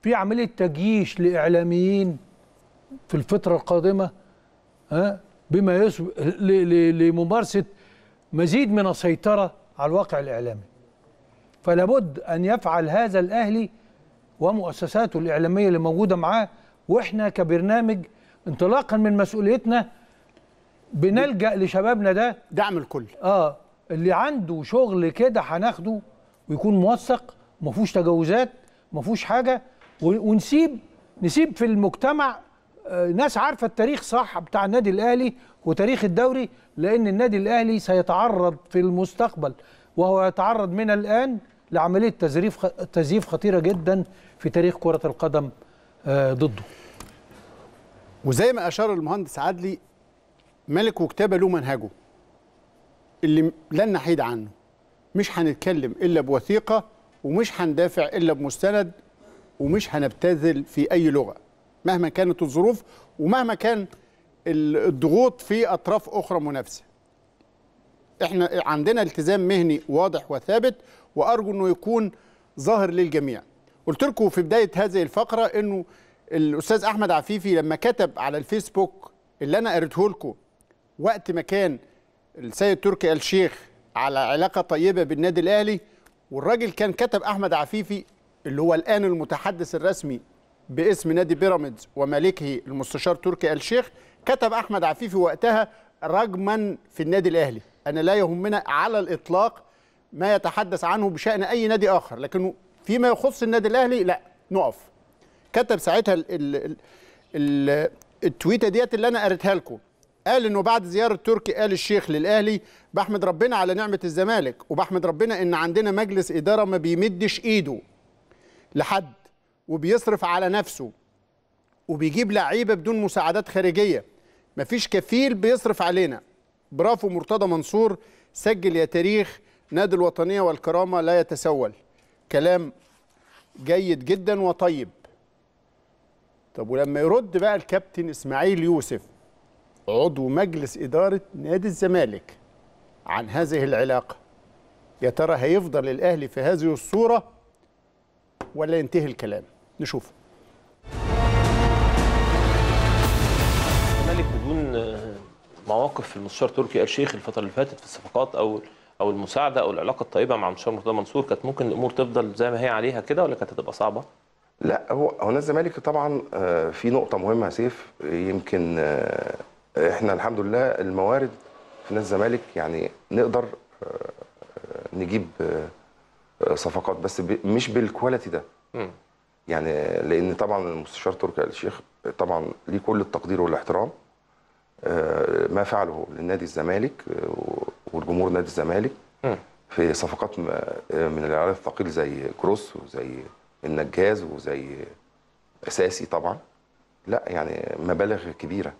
في عمليه تجييش لاعلاميين في الفتره القادمه ها بما يسبق لممارسه مزيد من السيطرة على الواقع الإعلامي فلابد أن يفعل هذا الأهلي ومؤسساته الإعلامية اللي موجودة معاه وإحنا كبرنامج انطلاقا من مسؤوليتنا بنلجأ لشبابنا ده دعم الكل آه اللي عنده شغل كده هناخده ويكون موثق ما فيهوش تجاوزات ما فيهوش حاجة ونسيب نسيب في المجتمع ناس عارفه التاريخ صح بتاع النادي الاهلي وتاريخ الدوري لان النادي الاهلي سيتعرض في المستقبل وهو يتعرض من الان لعمليه تزييف تزييف خطيره جدا في تاريخ كره القدم آه، ضده. وزي ما اشار المهندس عدلي ملك وكتابه له منهجه اللي لن نحيد عنه مش هنتكلم الا بوثيقه ومش هندافع الا بمستند ومش هنبتذل في اي لغه مهما كانت الظروف ومهما كان الضغوط في اطراف اخرى منافسه احنا عندنا التزام مهني واضح وثابت وارجو انه يكون ظاهر للجميع قلت لكم في بدايه هذه الفقره انه الاستاذ احمد عفيفي لما كتب على الفيسبوك اللي انا قريته لكم وقت ما كان السيد تركي الشيخ شيخ على علاقه طيبه بالنادي الاهلي والراجل كان كتب احمد عفيفي اللي هو الان المتحدث الرسمي باسم نادي بيراميدز ومالكه المستشار تركي الشيخ كتب احمد عفيفي وقتها رجما في النادي الاهلي انا لا يهمنا على الاطلاق ما يتحدث عنه بشان اي نادي اخر لكنه فيما يخص النادي الاهلي لا نقف كتب ساعتها الـ الـ الـ التويته ديت اللي انا قريتها لكم قال انه بعد زياره تركي ال الشيخ للاهلي بحمد ربنا على نعمه الزمالك وبحمد ربنا ان عندنا مجلس اداره ما بيمدش ايده لحد وبيصرف على نفسه وبيجيب لعيبه بدون مساعدات خارجيه مفيش كفيل بيصرف علينا برافو مرتضى منصور سجل يا تاريخ نادي الوطنيه والكرامه لا يتسول كلام جيد جدا وطيب طب ولما يرد بقى الكابتن اسماعيل يوسف عضو مجلس اداره نادي الزمالك عن هذه العلاقه يا ترى هيفضل الاهلي في هذه الصوره ولا ينتهي الكلام نشوفه الزمالك بدون آه، مواقف في المستشار تركي الشيخ الفتره اللي فاتت في الصفقات او او المساعده او العلاقه الطيبه مع المستشار مرتضى منصور كانت ممكن الامور تفضل زي ما هي عليها كده ولا كانت هتبقى صعبه؟ لا هو هنا الزمالك طبعا آه، في نقطه مهمه يا سيف يمكن آه، احنا الحمد لله الموارد في نادي الزمالك يعني نقدر نجيب صفقات بس مش بالكواليتي ده يعني لان طبعا المستشار تركي آل الشيخ طبعا ليه كل التقدير والاحترام آه، ما فعله لنادي الزمالك آه، والجمهور نادي الزمالك في صفقات آه، من العيار الثقيل زي كروس وزي النجاز وزي اساسي طبعا لا يعني مبالغ كبيره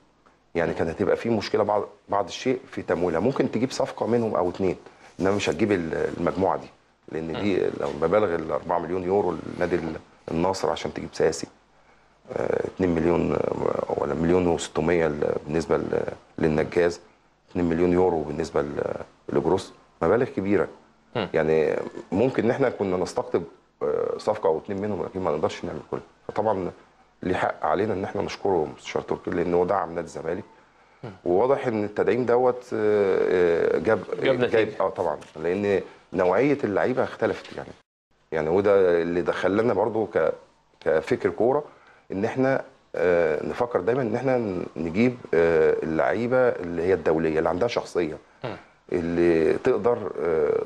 يعني كانت هتبقى في مشكله بعض بعض الشيء في تمويلها ممكن تجيب صفقه منهم او اثنين انما مش هتجيب المجموعه دي لان دي لو مبالغ ال 4 مليون يورو النادي الناصر عشان تجيب ساسي 2 آه، مليون آه، ولا مليون و600 بالنسبه للنجاز 2 مليون يورو بالنسبه لجروس مبالغ كبيره يعني ممكن ان احنا كنا نستقطب آه، صفقه او اثنين منهم لكن ما نقدرش نعمل كل فطبعا ليه حق علينا ان احنا نشكره مستشار تركي لان هو دعم نادي الزمالك وواضح ان التدعيم دوت جاب جاب اه طبعا لان نوعيه اللعيبه اختلفت يعني يعني وده اللي دخلنا برضو ك كفكر كوره ان احنا آه، نفكر دايما ان احنا نجيب آه، اللعيبه اللي هي الدوليه اللي عندها شخصيه اللي تقدر آه،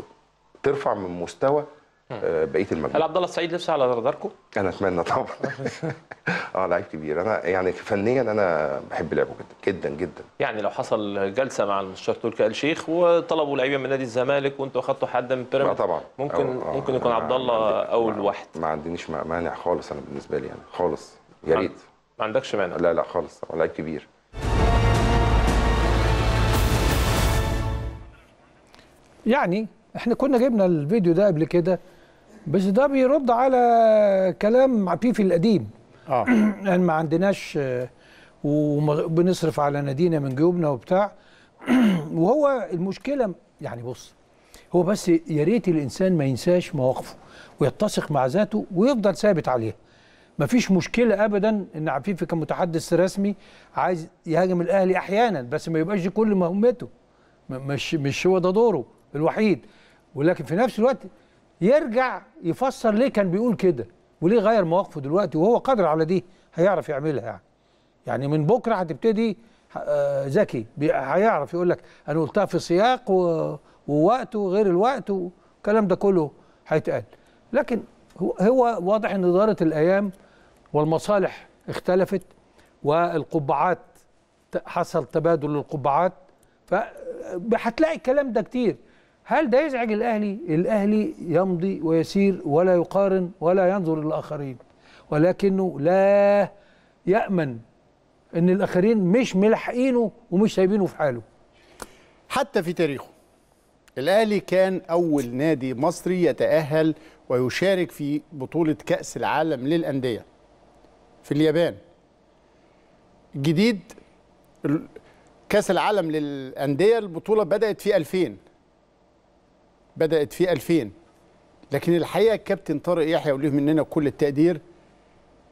ترفع من مستوى آه، بقيه المجموعه هل عبد الله السعيد لسه على راداركم؟ انا اتمنى طبعا اه لعيب كبير انا يعني فنيا انا بحب لعبه جدا جدا جدا يعني لو حصل جلسه مع المستشار تركي آل شيخ وطلبوا لعيبه من نادي الزمالك وانتوا اخذتوا حد من بيراميدز طبعا ممكن أو آه، ممكن يكون يعني عبد الله اول واحد ما عنديش مانع خالص انا بالنسبه لي يعني خالص يا ريت ما عندكش مانع لا لا خالص لعيب كبير يعني احنا كنا جبنا الفيديو ده قبل كده بس ده بيرد على كلام عفيفي القديم اه يعني ما عندناش آه، وبنصرف على نادينا من جيوبنا وبتاع وهو المشكله يعني بص هو بس يا ريت الانسان ما ينساش مواقفه ويتسق مع ذاته ويفضل ثابت عليها ما فيش مشكله ابدا ان عفيفي كمتحدث رسمي عايز يهاجم الاهلي احيانا بس ما يبقاش دي كل مهمته مش مش هو ده دوره الوحيد ولكن في نفس الوقت يرجع يفسر ليه كان بيقول كده وليه غير مواقفه دلوقتي وهو قادر على دي هيعرف يعملها يعني يعني من بكره هتبتدي ذكي آه، هيعرف يقول لك انا قلتها في سياق ووقت وغير الوقت والكلام ده كله هيتقال لكن هو واضح ان اداره الايام والمصالح اختلفت والقبعات حصل تبادل القبعات فهتلاقي الكلام ده كتير هل ده يزعج الأهلي؟ الأهلي يمضي ويسير ولا يقارن ولا ينظر للآخرين ولكنه لا يأمن أن الآخرين مش ملحقينه ومش سايبينه في حاله حتى في تاريخه الأهلي كان أول نادي مصري يتأهل ويشارك في بطولة كأس العالم للأندية في اليابان جديد كأس العالم للأندية البطولة بدأت في 2000 بدأت في 2000 لكن الحقيقة الكابتن طارق يحيى وليه مننا كل التقدير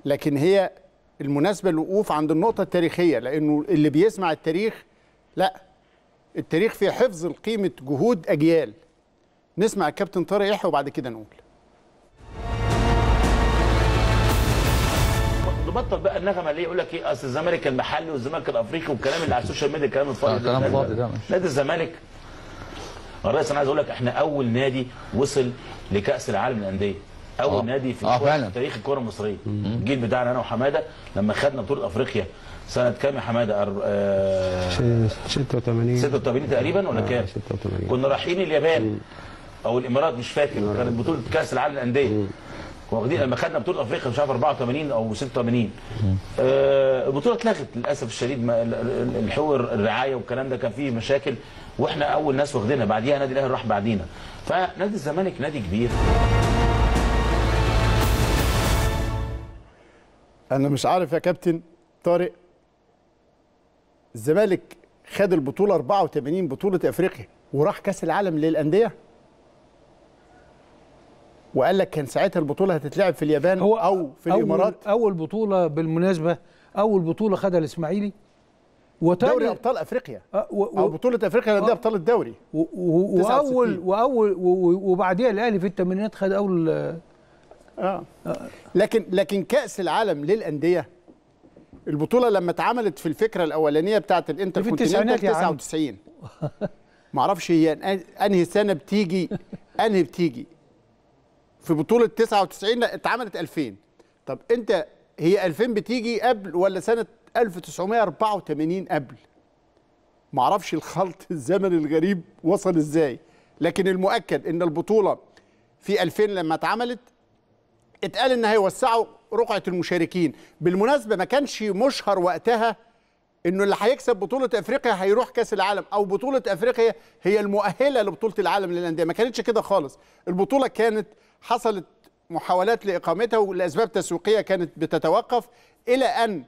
لكن هي المناسبة الوقوف عند النقطة التاريخية لأنه اللي بيسمع التاريخ لا التاريخ في حفظ قيمة جهود أجيال نسمع الكابتن طارق يحيى وبعد كده نقول نبطل بقى النغمه ليه يقول لك ايه اصل الزمالك المحلي والزمالك الافريقي والكلام اللي على السوشيال ميديا الكلام الفاضي آه، ده كلام فاضي ده نادي الزمالك الرئيس انا عايز اقول لك احنا اول نادي وصل لكاس العالم للانديه اول أوه. نادي في, آه، في تاريخ الكره المصريه الجيل بتاعنا انا وحماده لما خدنا بطوله افريقيا سنه كام يا حماده؟ أر... آه... 86 86 تقريبا ولا آه، كام؟ 86 كنا رايحين اليابان او الامارات مش فاكر كانت بطوله كاس العالم للانديه واخدين لما خدنا بطوله افريقيا مش عارف 84 او 86 آه البطوله اتلغت للاسف الشديد الحقوق الرعايه والكلام ده كان فيه مشاكل واحنا اول ناس واخدينها بعديها نادي الاهلي راح بعدينا فنادي الزمالك نادي كبير انا مش عارف يا كابتن طارق الزمالك خد البطوله 84 بطوله افريقيا وراح كاس العالم للانديه وقال لك كان ساعتها البطوله هتتلعب في اليابان هو او في الامارات أول, اول بطوله بالمناسبه اول بطوله خدها الاسماعيلي وتاني دوري ابطال افريقيا أه و او بطوله افريقيا للانديه أه ابطال الدوري واول واول وبعديها الاهلي في الثمانينات خد اول آه. آه. لكن لكن كاس العالم للانديه البطوله لما اتعملت في الفكره الاولانيه بتاعه الانتر في التسعينات 99 معرفش هي انهي سنه بتيجي انهي بتيجي في بطوله 99 اتعملت 2000 طب انت هي 2000 بتيجي قبل ولا سنه 1984 قبل معرفش الخلط الزمني الغريب وصل ازاي لكن المؤكد ان البطوله في 2000 لما اتعملت اتقال ان هيوسعوا رقعه المشاركين بالمناسبه ما كانش مشهر وقتها انه اللي هيكسب بطوله افريقيا هيروح كاس العالم او بطوله افريقيا هي المؤهله لبطوله العالم للانديه ما كانتش كده خالص البطوله كانت حصلت محاولات لاقامتها ولاسباب تسويقيه كانت بتتوقف الى ان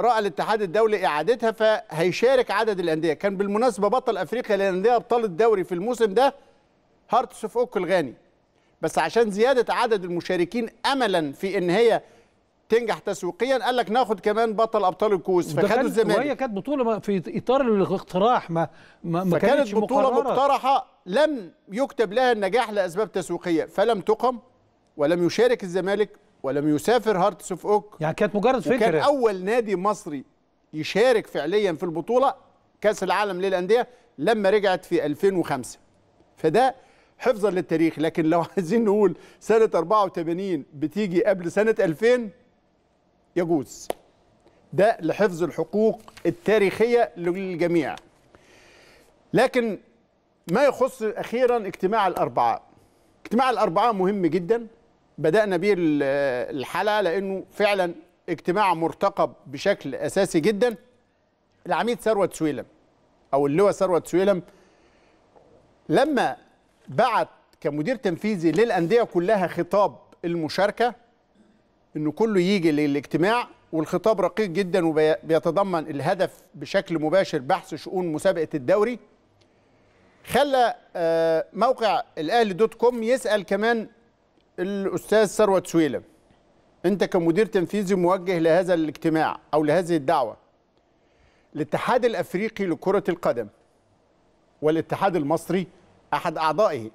راى الاتحاد الدولي اعادتها فهيشارك عدد الانديه كان بالمناسبه بطل افريقيا للانديه ابطال الدوري في الموسم ده هارتس اوف اوك الغاني بس عشان زياده عدد المشاركين املا في ان هي تنجح تسويقيا قال لك ناخد كمان بطل ابطال الكوس فخدوا الزمالك وهي كانت بطوله في اطار الاقتراح ما ما, ما كانتش بطوله مقررة. مقترحه لم يكتب لها النجاح لاسباب تسويقيه فلم تقم ولم يشارك الزمالك ولم يسافر هارتس اوف اوك يعني كانت مجرد فكره كان اول نادي مصري يشارك فعليا في البطوله كاس العالم للانديه لما رجعت في 2005 فده حفظا للتاريخ لكن لو عايزين نقول سنه 84 بتيجي قبل سنه 2000 يجوز ده لحفظ الحقوق التاريخيه للجميع لكن ما يخص اخيرا اجتماع الاربعاء اجتماع الاربعاء مهم جدا بدأنا بيه الحلقة لأنه فعلا اجتماع مرتقب بشكل أساسي جدا العميد ثروت سويلم أو اللواء ثروت سويلم لما بعت كمدير تنفيذي للأندية كلها خطاب المشاركة إنه كله يجي للاجتماع والخطاب رقيق جدا وبيتضمن الهدف بشكل مباشر بحث شؤون مسابقة الدوري خلى آه، موقع الأهلي دوت كوم يسأل كمان الأستاذ ثروت سويلم أنت كمدير تنفيذي موجه لهذا الاجتماع أو لهذه الدعوة الاتحاد الأفريقي لكرة القدم والاتحاد المصري أحد أعضائه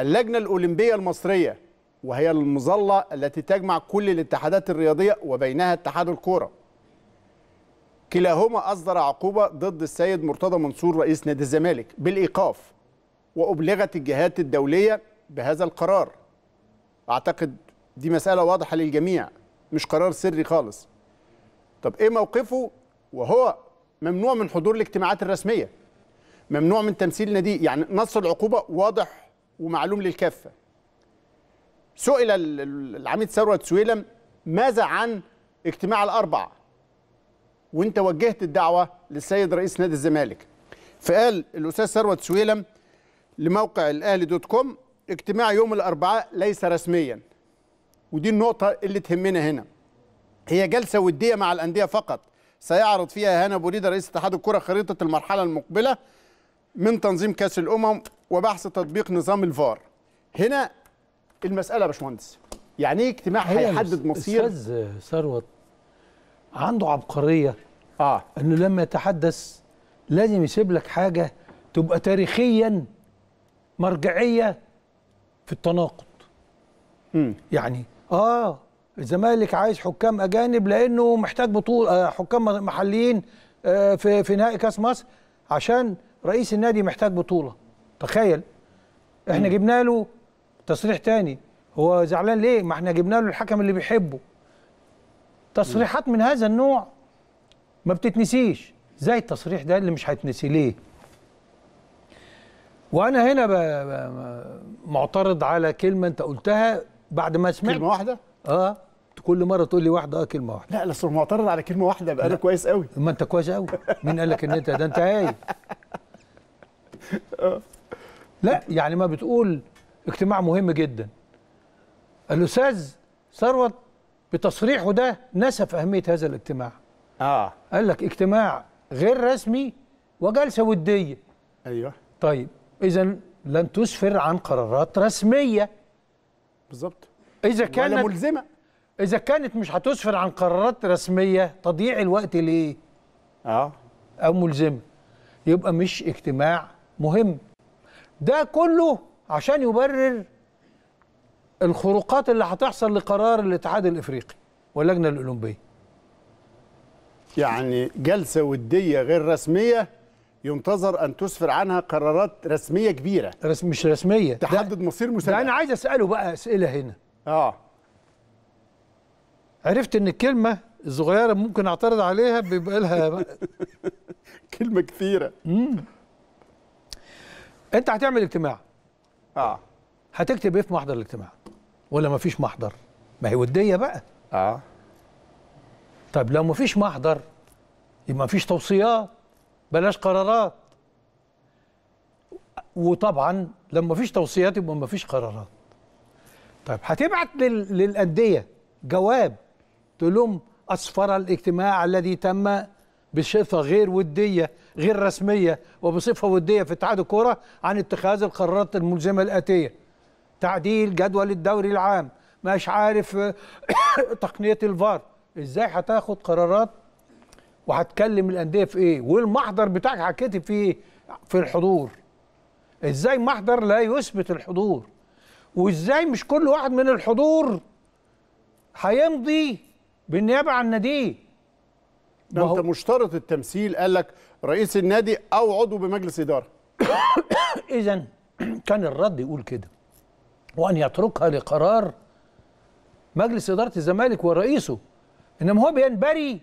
اللجنة الأولمبية المصرية وهي المظلة التي تجمع كل الاتحادات الرياضية وبينها اتحاد الكورة كلاهما أصدر عقوبة ضد السيد مرتضى منصور رئيس نادي الزمالك بالإيقاف وأبلغت الجهات الدولية بهذا القرار اعتقد دي مساله واضحه للجميع مش قرار سري خالص طب ايه موقفه وهو ممنوع من حضور الاجتماعات الرسميه ممنوع من تمثيل نادي يعني نص العقوبه واضح ومعلوم للكافه سئل العميد ثروت سويلم ماذا عن اجتماع الاربع وانت وجهت الدعوه للسيد رئيس نادي الزمالك فقال الاستاذ ثروت سويلم لموقع الاهلي دوت كوم اجتماع يوم الأربعاء ليس رسميا ودي النقطة اللي تهمنا هنا هي جلسة ودية مع الأندية فقط سيعرض فيها هنا بوريدة رئيس اتحاد الكرة خريطة المرحلة المقبلة من تنظيم كأس الأمم وبحث تطبيق نظام الفار هنا المسألة يا باشمهندس يعني ايه اجتماع هيحدد مصير استاذ ثروت عنده عبقرية اه انه لما يتحدث لازم يسيب لك حاجة تبقى تاريخيا مرجعية في التناقض م. يعني اه الزمالك عايز حكام اجانب لانه محتاج بطوله آه، حكام محليين آه، في في نهائي كاس مصر عشان رئيس النادي محتاج بطوله تخيل احنا م. جبنا له تصريح تاني هو زعلان ليه ما احنا جبنا له الحكم اللي بيحبه تصريحات من هذا النوع ما بتتنسيش زي التصريح ده اللي مش هيتنسي ليه وانا هنا ب... معترض على كلمه انت قلتها بعد ما سمعت كلمه واحده اه كل مره تقول لي واحده اه كلمه واحده لا لا اصل معترض على كلمه واحده بقى انا كويس قوي ما انت كويس قوي مين قال لك ان انت ده انت هايل آه. لا يعني ما بتقول اجتماع مهم جدا الاستاذ ثروت بتصريحه ده نسف اهميه هذا الاجتماع اه قال لك اجتماع غير رسمي وجلسه وديه ايوه طيب إذا لن تسفر عن قرارات رسمية بالظبط إذا كانت ولا ملزمة إذا كانت مش هتسفر عن قرارات رسمية تضييع الوقت ليه؟ اه أو ملزمة يبقى مش اجتماع مهم ده كله عشان يبرر الخروقات اللي هتحصل لقرار الاتحاد الافريقي واللجنه الاولمبيه يعني جلسه وديه غير رسميه ينتظر ان تسفر عنها قرارات رسميه كبيره رسم مش رسميه تحدد مصير مسابقه انا عايز اساله بقى اسئله هنا اه عرفت ان الكلمه الصغيره ممكن اعترض عليها بيبقى لها كلمه كثيره امم انت هتعمل اجتماع اه هتكتب ايه في محضر الاجتماع ولا مفيش محضر ما هي وديه بقى اه طب لو مفيش محضر يبقى مفيش توصيات بلاش قرارات وطبعا لما فيش توصيات يبقى ما فيش قرارات طيب هتبعت للانديه جواب تقول لهم اسفر الاجتماع الذي تم بصفه غير وديه غير رسميه وبصفه وديه في اتحاد الكوره عن اتخاذ القرارات الملزمه الاتيه تعديل جدول الدوري العام مش عارف تقنيه الفار ازاي هتاخد قرارات وهتكلم الانديه في ايه والمحضر بتاعك هتكتب فيه ايه في الحضور ازاي محضر لا يثبت الحضور وازاي مش كل واحد من الحضور هيمضي بالنيابه عن ناديه ده انت مشترط التمثيل قال لك رئيس النادي او عضو بمجلس اداره اذا كان الرد يقول كده وان يتركها لقرار مجلس اداره الزمالك ورئيسه انما هو بينبري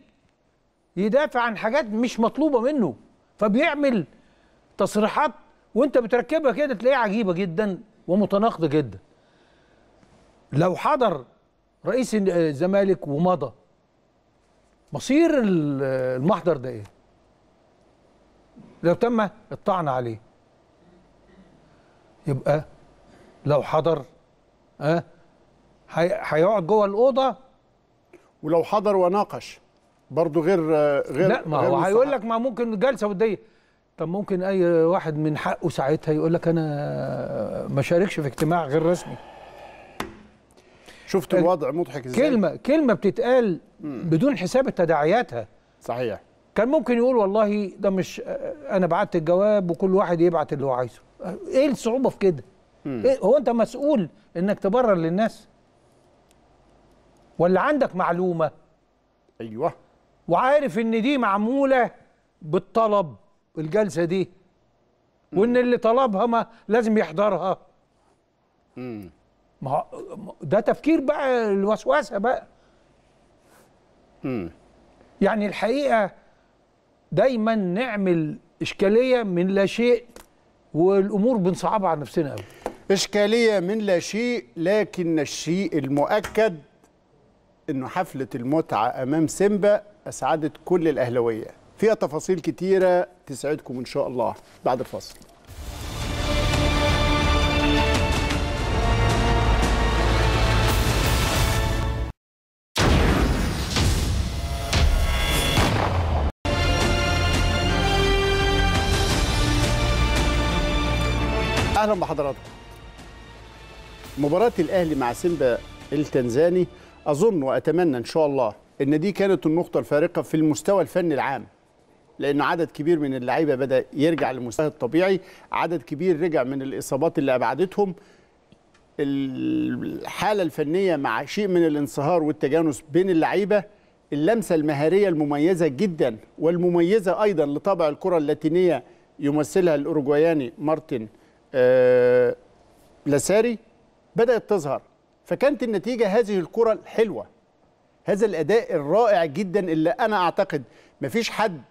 يدافع عن حاجات مش مطلوبه منه فبيعمل تصريحات وانت بتركبها كده تلاقيها عجيبه جدا ومتناقضه جدا لو حضر رئيس الزمالك ومضى مصير المحضر ده ايه لو تم الطعن عليه يبقى لو حضر اه هيقعد جوه الاوضه ولو حضر وناقش برضه غير غير لا ما غير هو هيقول لك ما ممكن جلسه وديه طب ممكن اي واحد من حقه ساعتها يقول لك انا ما شاركش في اجتماع غير رسمي شفت الوضع مضحك ازاي كلمه كلمه بتتقال بدون حساب تداعياتها صحيح كان ممكن يقول والله ده مش انا بعت الجواب وكل واحد يبعت اللي هو عايزه ايه الصعوبه في كده إيه هو انت مسؤول انك تبرر للناس ولا عندك معلومه ايوه وعارف ان دي معموله بالطلب الجلسه دي وان اللي طلبها ما لازم يحضرها امم ما ده تفكير بقى الوسوسه بقى امم يعني الحقيقه دايما نعمل اشكاليه من لا شيء والامور بنصعبها على نفسنا قوي اشكاليه من لا شيء لكن الشيء المؤكد انه حفله المتعه امام سيمبا اسعدت كل الاهلاويه فيها تفاصيل كتيره تسعدكم ان شاء الله بعد الفاصل اهلا بحضراتكم مباراه الاهلي مع سيمبا التنزاني اظن واتمنى ان شاء الله ان دي كانت النقطه الفارقه في المستوى الفني العام لأن عدد كبير من اللعيبه بدا يرجع لمستواه الطبيعي عدد كبير رجع من الاصابات اللي ابعدتهم الحاله الفنيه مع شيء من الانصهار والتجانس بين اللعيبه اللمسه المهاريه المميزه جدا والمميزه ايضا لطابع الكره اللاتينيه يمثلها الاوروجواياني مارتن آه لاساري بدات تظهر فكانت النتيجة هذه الكرة الحلوة هذا الأداء الرائع جدا اللي أنا أعتقد مفيش حد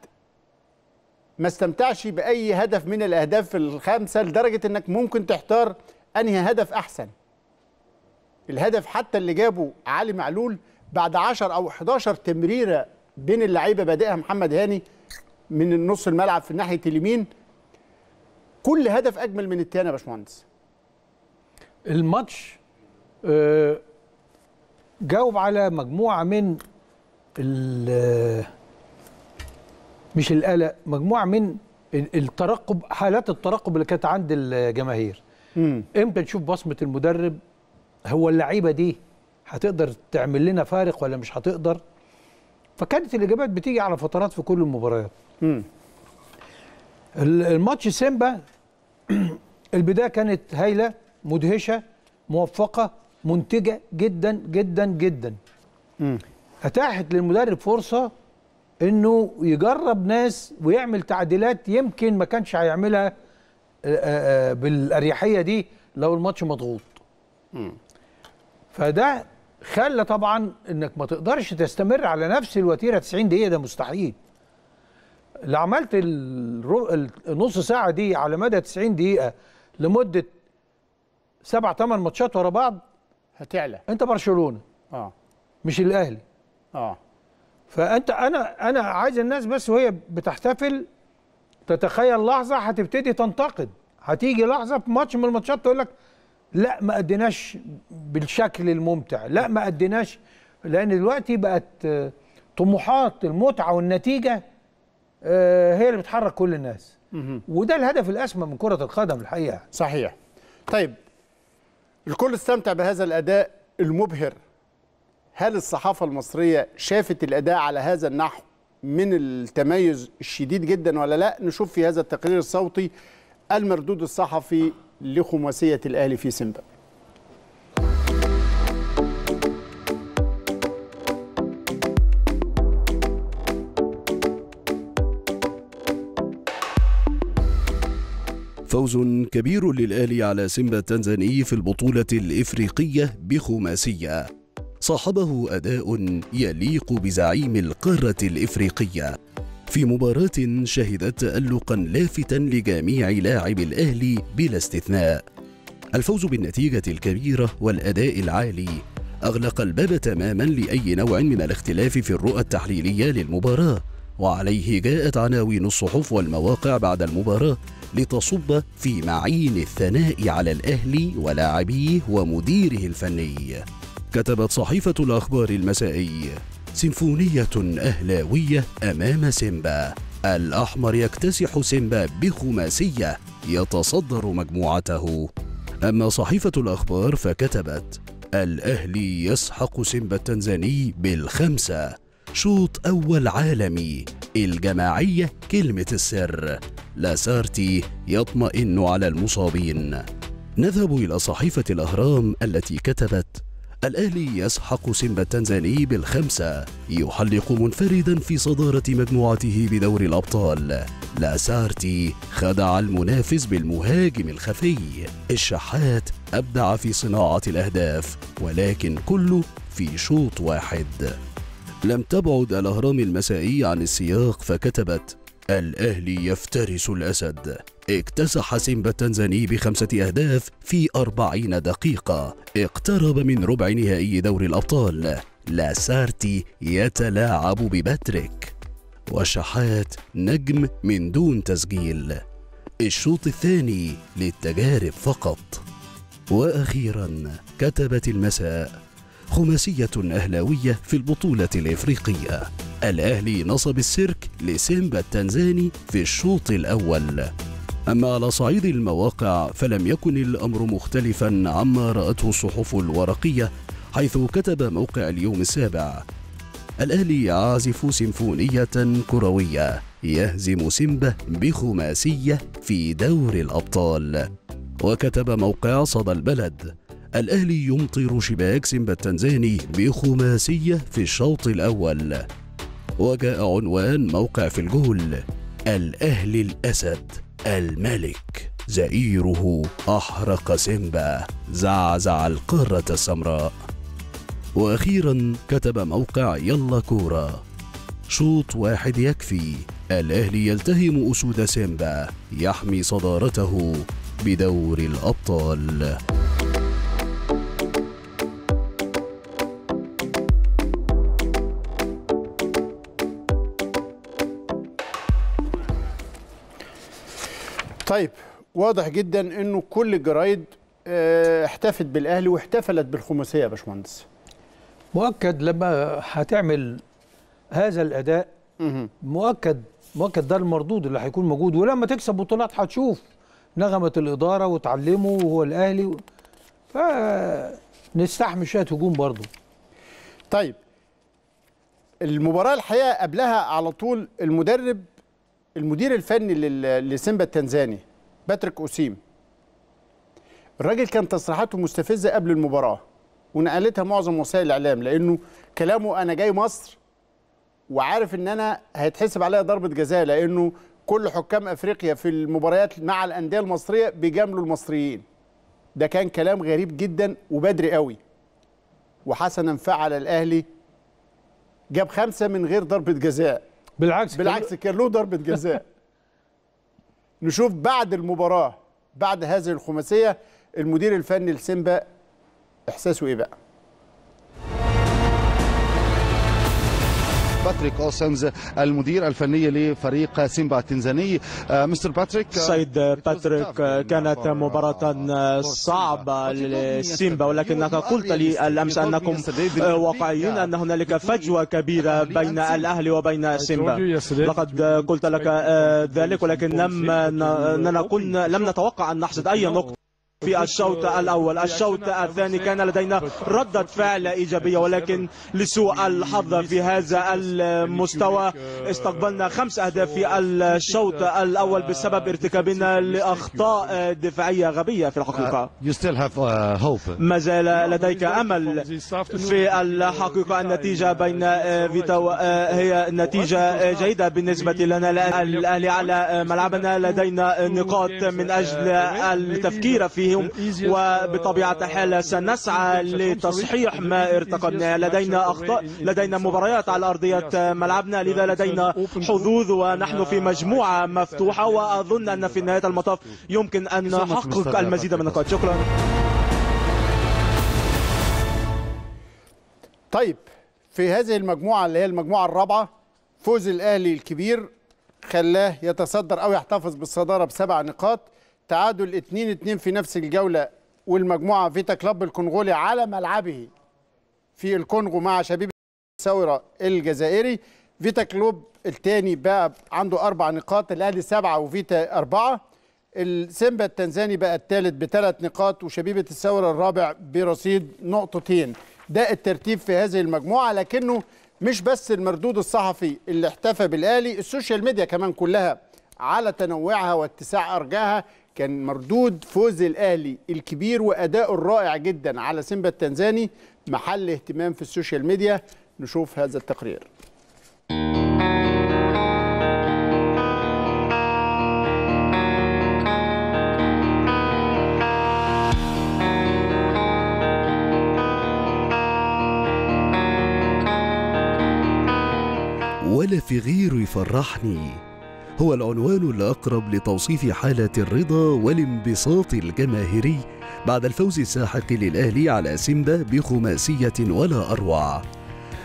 ما استمتعش بأي هدف من الأهداف الخمسة لدرجة أنك ممكن تحتار أنهي هدف أحسن الهدف حتى اللي جابه علي معلول بعد 10 أو 11 تمريرة بين اللعيبة بادئها محمد هاني من نص الملعب في ناحية اليمين كل هدف أجمل من التاني يا باشمهندس الماتش آه، جاوب على مجموعه من مش القلق مجموعه من الترقب حالات الترقب اللي كانت عند الجماهير امتى نشوف بصمه المدرب هو اللعيبه دي هتقدر تعمل لنا فارق ولا مش هتقدر فكانت الاجابات بتيجي على فترات في كل المباريات الماتش سيمبا البدايه كانت هايله مدهشه موفقه منتجه جدا جدا جدا مم. اتاحت للمدرب فرصه انه يجرب ناس ويعمل تعديلات يمكن ما كانش هيعملها آه، آه، آه، بالاريحيه دي لو الماتش مضغوط فده خلى طبعا انك ما تقدرش تستمر على نفس الوتيره 90 دقيقه ده مستحيل اللي عملت النص ساعه دي على مدى 90 دقيقه لمده سبع ثمان ماتشات ورا بعض هتعلى انت برشلونه اه مش الاهلي اه فانت انا انا عايز الناس بس وهي بتحتفل تتخيل لحظه هتبتدي تنتقد هتيجي لحظه في ماتش من الماتشات تقول لك لا ما اديناش بالشكل الممتع لا ما اديناش لان دلوقتي بقت آه، طموحات المتعه والنتيجه آه، هي اللي بتحرك كل الناس وده الهدف الاسمى من كره القدم الحقيقه صحيح طيب الكل استمتع بهذا الأداء المبهر هل الصحافة المصرية شافت الأداء على هذا النحو من التميز الشديد جدا ولا لا نشوف في هذا التقرير الصوتي المردود الصحفي لخماسية الأهلي في سيمبا فوز كبير للأهلي على سيمبا التنزاني في البطولة الإفريقية بخماسية صاحبه أداء يليق بزعيم القارة الإفريقية في مباراة شهدت تألقا لافتا لجميع لاعب الأهلي بلا استثناء الفوز بالنتيجة الكبيرة والأداء العالي أغلق الباب تماما لأي نوع من الاختلاف في الرؤى التحليلية للمباراة وعليه جاءت عناوين الصحف والمواقع بعد المباراة لتصب في معين الثناء على الأهلي ولاعبيه ومديره الفني كتبت صحيفة الأخبار المسائي سيمفونية أهلاوية أمام سيمبا الأحمر يكتسح سيمبا بخماسية يتصدر مجموعته أما صحيفة الأخبار فكتبت الأهلي يسحق سيمبا التنزاني بالخمسة شوط أول عالمي الجماعية كلمة السر لاسارتي يطمئن على المصابين نذهب إلى صحيفة الأهرام التي كتبت الأهلي يسحق سيمبا التنزاني بالخمسة يحلق منفردا في صدارة مجموعته بدور الأبطال لاسارتي خدع المنافس بالمهاجم الخفي الشحات أبدع في صناعة الأهداف ولكن كله في شوط واحد لم تبعد الأهرام المسائي عن السياق فكتبت الأهلي يفترس الأسد اكتسح سيمبا التنزاني بخمسة أهداف في أربعين دقيقة اقترب من ربع نهائي دوري الأبطال لاسارتي يتلاعب بباتريك وشحات نجم من دون تسجيل الشوط الثاني للتجارب فقط وأخيرا كتبت المساء خماسية أهلاوية في البطولة الإفريقية الأهلي نصب السيرك لسيمبا التنزاني في الشوط الأول أما على صعيد المواقع فلم يكن الأمر مختلفا عما رأته الصحف الورقية حيث كتب موقع اليوم السابع الأهلي يعزف سيمفونية كروية يهزم سيمبا بخماسية في دور الأبطال وكتب موقع صدى البلد الأهلي يمطر شباك سيمبا التنزاني بخماسية في الشوط الأول وجاء عنوان موقع في الجول الأهلي الأسد الملك زئيره أحرق سيمبا زعزع القارة السمراء وأخيرا كتب موقع يلا كورة شوط واحد يكفي الأهلي يلتهم أسود سيمبا يحمي صدارته بدور الأبطال طيب واضح جدا انه كل الجرايد احتفت آه، بالاهلي واحتفلت بالخماسيه يا باشمهندس مؤكد لما هتعمل هذا الاداء مؤكد مؤكد ده المردود اللي هيكون موجود ولما تكسب بطولات هتشوف نغمه الاداره وتعلمه وهو الاهلي فنستحمل شويه هجوم برضه طيب المباراه الحقيقه قبلها على طول المدرب المدير الفني لسيمبا التنزاني باتريك اوسيم الراجل كان تصريحاته مستفزه قبل المباراه ونقلتها معظم وسائل الاعلام لانه كلامه انا جاي مصر وعارف ان انا هيتحسب عليا ضربه جزاء لانه كل حكام افريقيا في المباريات مع الانديه المصريه بيجاملوا المصريين ده كان كلام غريب جدا وبدري قوي وحسنا فعل الاهلي جاب خمسه من غير ضربه جزاء بالعكس بالعكس له ضربه جزاء نشوف بعد المباراه بعد هذه الخماسيه المدير الفني لسيمبا احساسه ايه بقى باتريك أوسنز المدير الفني لفريق سيمبا التنزاني آه، مستر باتريك آه، سيد باتريك آه، كانت مباراة صعبة لسيمبا ولكنك قلت لي الأمس أنكم واقعيين أن هنالك فجوة كبيرة بين الأهلي وبين سيمبا لقد قلت لك ذلك ولكن لم لم نتوقع أن نحصد أي نقطة في الشوط الأول الشوط الثاني كان لدينا ردة فعل إيجابية ولكن لسوء الحظ في هذا المستوى استقبلنا خمس أهداف في الشوط الأول بسبب ارتكابنا لأخطاء دفاعية غبية في الحقيقة uh, uh, ما زال لديك أمل في الحقيقة النتيجة بين uh, فيتو هي نتيجة جيدة بالنسبة لنا الأهلي على ملعبنا لدينا نقاط من أجل التفكير فيه اليوم uh, وبطبيعة الحال uh, سنسعى لتصحيح ما ارتقبنا لدينا أخطاء لدينا مباريات على أرضية ملعبنا لذا لدينا حظوظ uh, ونحن في مجموعة مفتوحة وأظن أن في نهاية المطاف يمكن أن نحقق المزيد من النقاط شكرا طيب في هذه المجموعة اللي هي المجموعة الرابعة فوز الأهلي الكبير خلاه يتصدر أو يحتفظ بالصدارة بسبع نقاط تعادل 2-2 في نفس الجوله والمجموعه فيتا كلاب الكونغولي على ملعبه في الكونغو مع شبيب الثوره الجزائري فيتا كلوب الثاني بقى عنده اربع نقاط الاهلي سبعه وفيتا اربعه السيمبا التنزاني بقى الثالث بثلاث نقاط وشبيبه الثوره الرابع برصيد نقطتين ده الترتيب في هذه المجموعه لكنه مش بس المردود الصحفي اللي احتفى بالاهلي السوشيال ميديا كمان كلها على تنوعها واتساع ارجاها كان مردود فوز الاهلي الكبير واداؤه الرائع جدا على سيمبا التنزاني محل اهتمام في السوشيال ميديا نشوف هذا التقرير ولا في غيره يفرحني هو العنوان الأقرب لتوصيف حالة الرضا والانبساط الجماهيري بعد الفوز الساحق للأهلي على سمدة بخماسية ولا أروع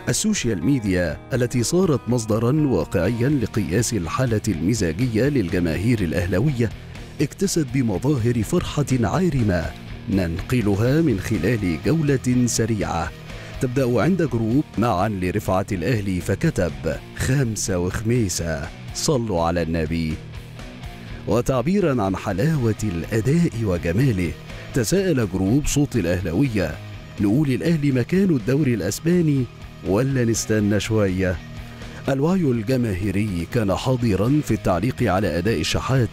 السوشيال ميديا التي صارت مصدرا واقعيا لقياس الحالة المزاجية للجماهير الأهلوية اكتست بمظاهر فرحة عارمة ننقلها من خلال جولة سريعة تبدأ عند جروب معا لرفعة الأهلي فكتب خمسة وخميسة صلوا على النبي وتعبيرا عن حلاوة الأداء وجماله تساءل جروب صوت الأهلوية نقول الأهلي مكانه الدوري الأسباني ولا نستنى شوية الوعي الجماهيري كان حاضرا في التعليق على أداء الشحات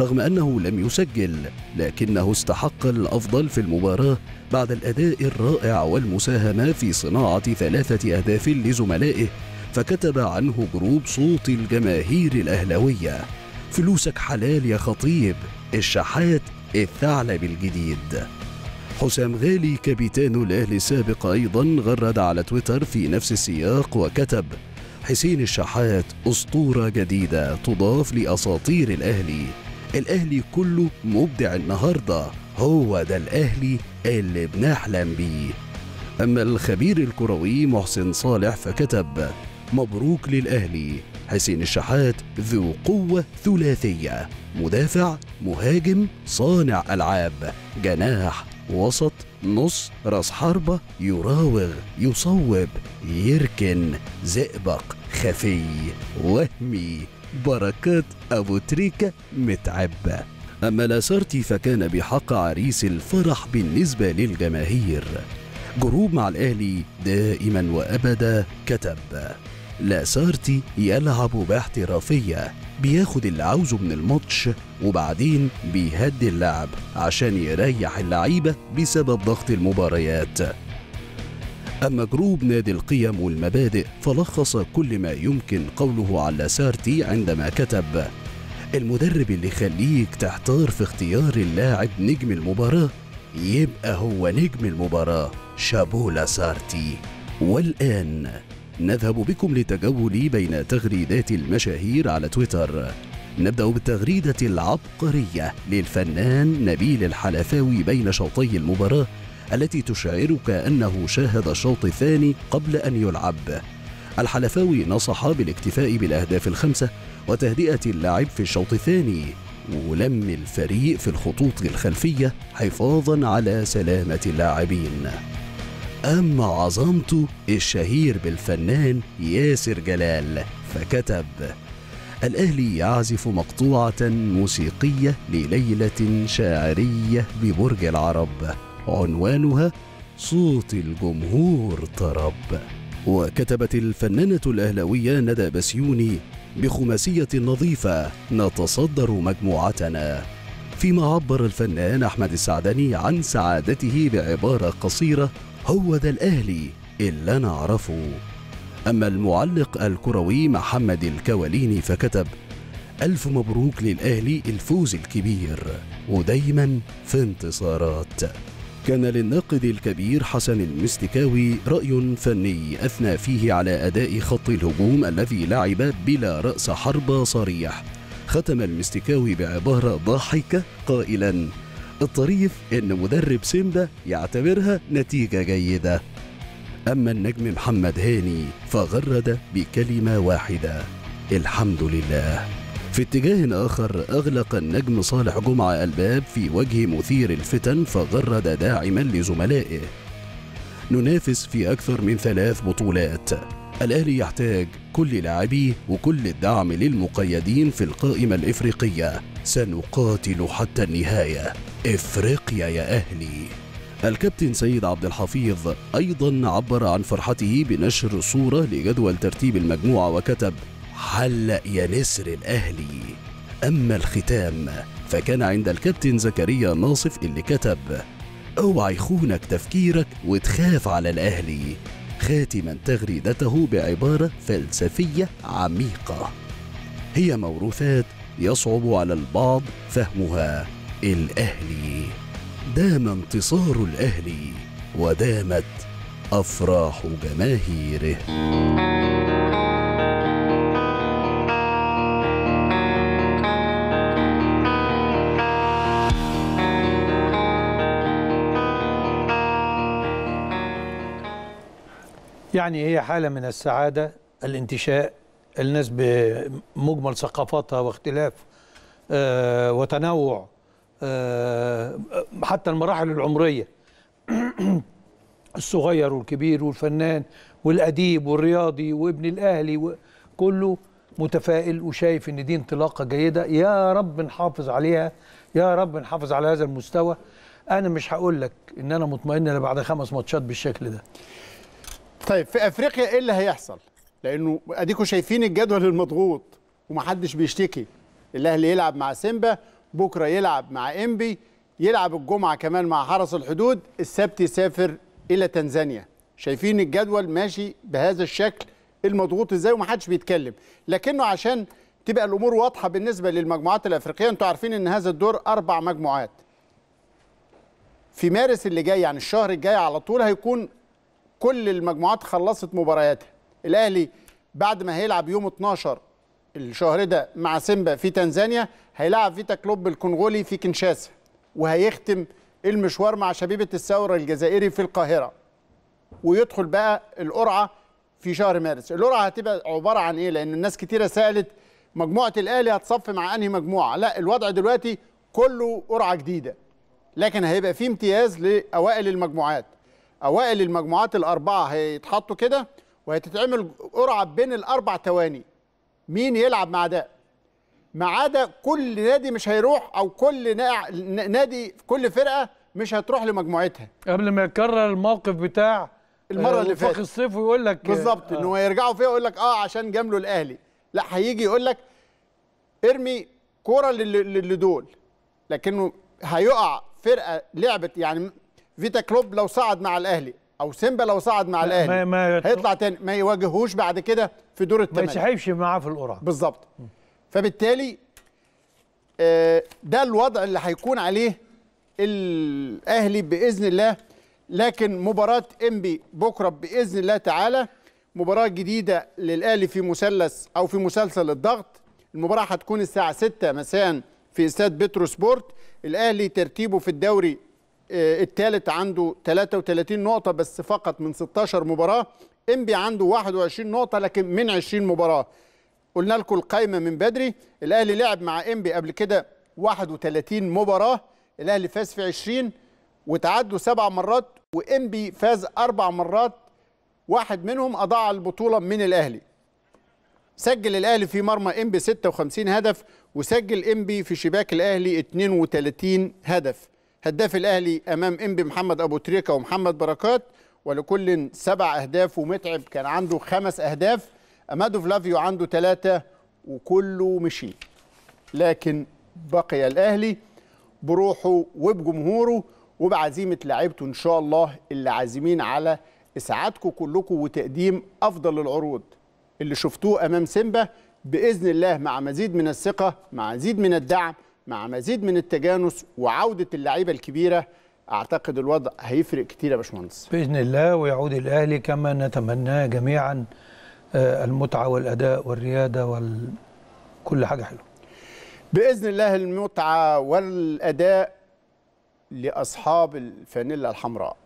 رغم أنه لم يسجل لكنه استحق الأفضل في المباراة بعد الأداء الرائع والمساهمة في صناعة ثلاثة أهداف لزملائه فكتب عنه جروب صوت الجماهير الأهلاوية فلوسك حلال يا خطيب الشحات الثعلب الجديد حسام غالي كابتن الأهلي السابق أيضا غرد على تويتر في نفس السياق وكتب حسين الشحات أسطورة جديدة تضاف لأساطير الأهلي الأهلي كله مبدع النهاردة هو ده الأهلي اللي بنحلم بيه أما الخبير الكروي محسن صالح فكتب مبروك للأهلي حسين الشحات ذو قوة ثلاثية مدافع مهاجم صانع ألعاب جناح وسط نص راس حربة يراوغ يصوب يركن زئبق خفي وهمي بركات أبو تريكة متعبة أما لاسارتي فكان بحق عريس الفرح بالنسبة للجماهير جروب مع الأهلي دائما وأبدا كتب لاسارتي يلعب باحترافية بياخد اللي عاوزه من الماتش وبعدين بيهدي اللعب عشان يريح اللعيبة بسبب ضغط المباريات أما جروب نادي القيم والمبادئ فلخص كل ما يمكن قوله عن لاسارتي عندما كتب المدرب اللي يخليك تحتار في اختيار اللاعب نجم المباراة يبقى هو نجم المباراة شابو لاسارتي والآن نذهب بكم لتجول بين تغريدات المشاهير على تويتر نبدأ بالتغريدة العبقرية للفنان نبيل الحلفاوي بين شوطي المباراة التي تشعرك أنه شاهد الشوط الثاني قبل أن يلعب الحلفاوي نصح بالاكتفاء بالأهداف الخمسة وتهدئة اللعب في الشوط الثاني ولم الفريق في الخطوط الخلفية حفاظا على سلامة اللاعبين أما عظمته الشهير بالفنان ياسر جلال فكتب الأهلي يعزف مقطوعة موسيقية لليلة شاعرية ببرج العرب عنوانها صوت الجمهور طرب وكتبت الفنانة الأهلاوية ندى بسيوني بخماسية نظيفة نتصدر مجموعتنا فيما عبر الفنان أحمد السعدني عن سعادته بعبارة قصيرة هو ده الأهلي اللي أنا أعرفه أما المعلق الكروي محمد الكواليني فكتب ألف مبروك للأهلي الفوز الكبير ودايما في انتصارات كان للناقد الكبير حسن المستكاوي رأي فني أثنى فيه على أداء خط الهجوم الذي لعب بلا رأس حربة صريح ختم المستكاوي بعبارة ضاحكة قائلا الطريف إن مدرب سيمبا يعتبرها نتيجة جيدة أما النجم محمد هاني فغرد بكلمة واحدة الحمد لله في اتجاه آخر أغلق النجم صالح جمعة الباب في وجه مثير الفتن فغرد داعما لزملائه ننافس في أكثر من ثلاث بطولات الأهلي يحتاج كل لاعبيه وكل الدعم للمقيدين في القائمة الإفريقية سنقاتل حتى النهاية إفريقيا يا أهلي الكابتن سيد عبد الحفيظ أيضا عبر عن فرحته بنشر صورة لجدول ترتيب المجموعة وكتب حلق يا نسر الأهلي أما الختام فكان عند الكابتن زكريا ناصف اللي كتب اوعى يخونك تفكيرك وتخاف على الأهلي خاتما تغريدته بعبارة فلسفية عميقة هي موروثات يصعب على البعض فهمها الأهلي دام انتصار الأهلي ودامت أفراح جماهيره يعني هي حالة من السعادة الانتشاء الناس بمجمل ثقافاتها واختلاف آه، وتنوع آه، حتى المراحل العمرية الصغير والكبير والفنان والأديب والرياضي وابن الأهلي كله متفائل وشايف ان دي انطلاقه جيده يا رب نحافظ عليها يا رب نحافظ على هذا المستوى انا مش هقول لك ان انا مطمئن بعد خمس ماتشات بالشكل ده طيب في افريقيا ايه اللي هيحصل؟ لانه اديكم شايفين الجدول المضغوط ومحدش بيشتكي الاهلي يلعب مع سيمبا بكره يلعب مع انبي يلعب الجمعه كمان مع حرس الحدود السبت يسافر الى تنزانيا شايفين الجدول ماشي بهذا الشكل المضغوط ازاي ومحدش بيتكلم لكنه عشان تبقى الامور واضحه بالنسبه للمجموعات الافريقيه انتوا عارفين ان هذا الدور اربع مجموعات في مارس اللي جاي يعني الشهر الجاي على طول هيكون كل المجموعات خلصت مبارياتها الاهلي بعد ما هيلعب يوم 12 الشهر ده مع سيمبا في تنزانيا هيلعب فيتا كلوب الكونغولي في كنشاسا وهيختم المشوار مع شبيبه الثوره الجزائري في القاهره ويدخل بقى القرعه في شهر مارس القرعه هتبقى عباره عن ايه لان الناس كتيره سالت مجموعه الاهلي هتصف مع انهي مجموعه لا الوضع دلوقتي كله قرعه جديده لكن هيبقى في امتياز لاوائل المجموعات اوائل المجموعات الاربعه هيتحطوا كده وهتتعمل قرعه بين الاربع تواني مين يلعب مع ده ما عدا كل نادي مش هيروح او كل نادي كل فرقه مش هتروح لمجموعتها قبل ما يكرر الموقف بتاع المره آه، اللي فاتت الصيف ويقول لك بالظبط آه. ان هو يرجعوا فيها ويقول لك اه عشان جامله الاهلي لا هيجي يقول لك ارمي كوره لدول لكنه هيقع فرقه لعبت يعني فيتا كلوب لو صعد مع الاهلي او سيمبا لو صعد مع الاهلي ما هيطلع تاني ما يواجهوش بعد كده في دور الثمانيه ما يتسحبش معاه في القرعه بالظبط فبالتالي آه، ده الوضع اللي هيكون عليه الاهلي باذن الله لكن مباراه انبي بكره باذن الله تعالى مباراه جديده للاهلي في مثلث او في مسلسل الضغط المباراه هتكون الساعه 6 مساء في استاد بترو سبورت الاهلي ترتيبه في الدوري آه، الثالث عنده 33 نقطة بس فقط من 16 مباراة انبي عنده 21 نقطة لكن من 20 مباراة قلنا لكم القايمة من بدري الأهلي لعب مع انبي قبل كده 31 مباراة الأهلي فاز في 20 وتعدوا سبع مرات وانبي فاز أربع مرات واحد منهم أضاع البطولة من الأهلي سجل الأهلي في مرمى انبي 56 هدف وسجل انبي في شباك الأهلي 32 هدف هداف الاهلي امام انبي محمد ابو تريكه ومحمد بركات ولكل سبع اهداف ومتعب كان عنده خمس اهداف امادو فلافيو عنده ثلاثه وكله مشي لكن بقي الاهلي بروحه وبجمهوره وبعزيمه لعيبته ان شاء الله اللي عازمين على اسعادكم كلكم وتقديم افضل العروض اللي شفتوه امام سيمبا باذن الله مع مزيد من الثقه مع مزيد من الدعم مع مزيد من التجانس وعوده اللعيبه الكبيره اعتقد الوضع هيفرق كتير يا باشمهندس باذن الله ويعود الاهلي كما نتمناه جميعا آه، المتعه والاداء والرياده وكل حاجه حلوه باذن الله المتعه والاداء لاصحاب الفانيلا الحمراء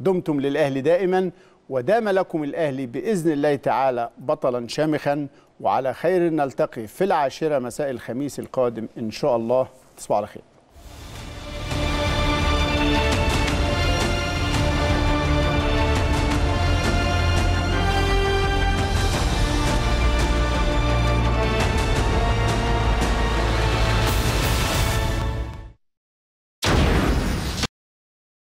دمتم للاهلي دائما ودام لكم الاهلي باذن الله تعالى بطلا شامخا وعلى خير نلتقي في العاشرة مساء الخميس القادم إن شاء الله تصبحوا على خير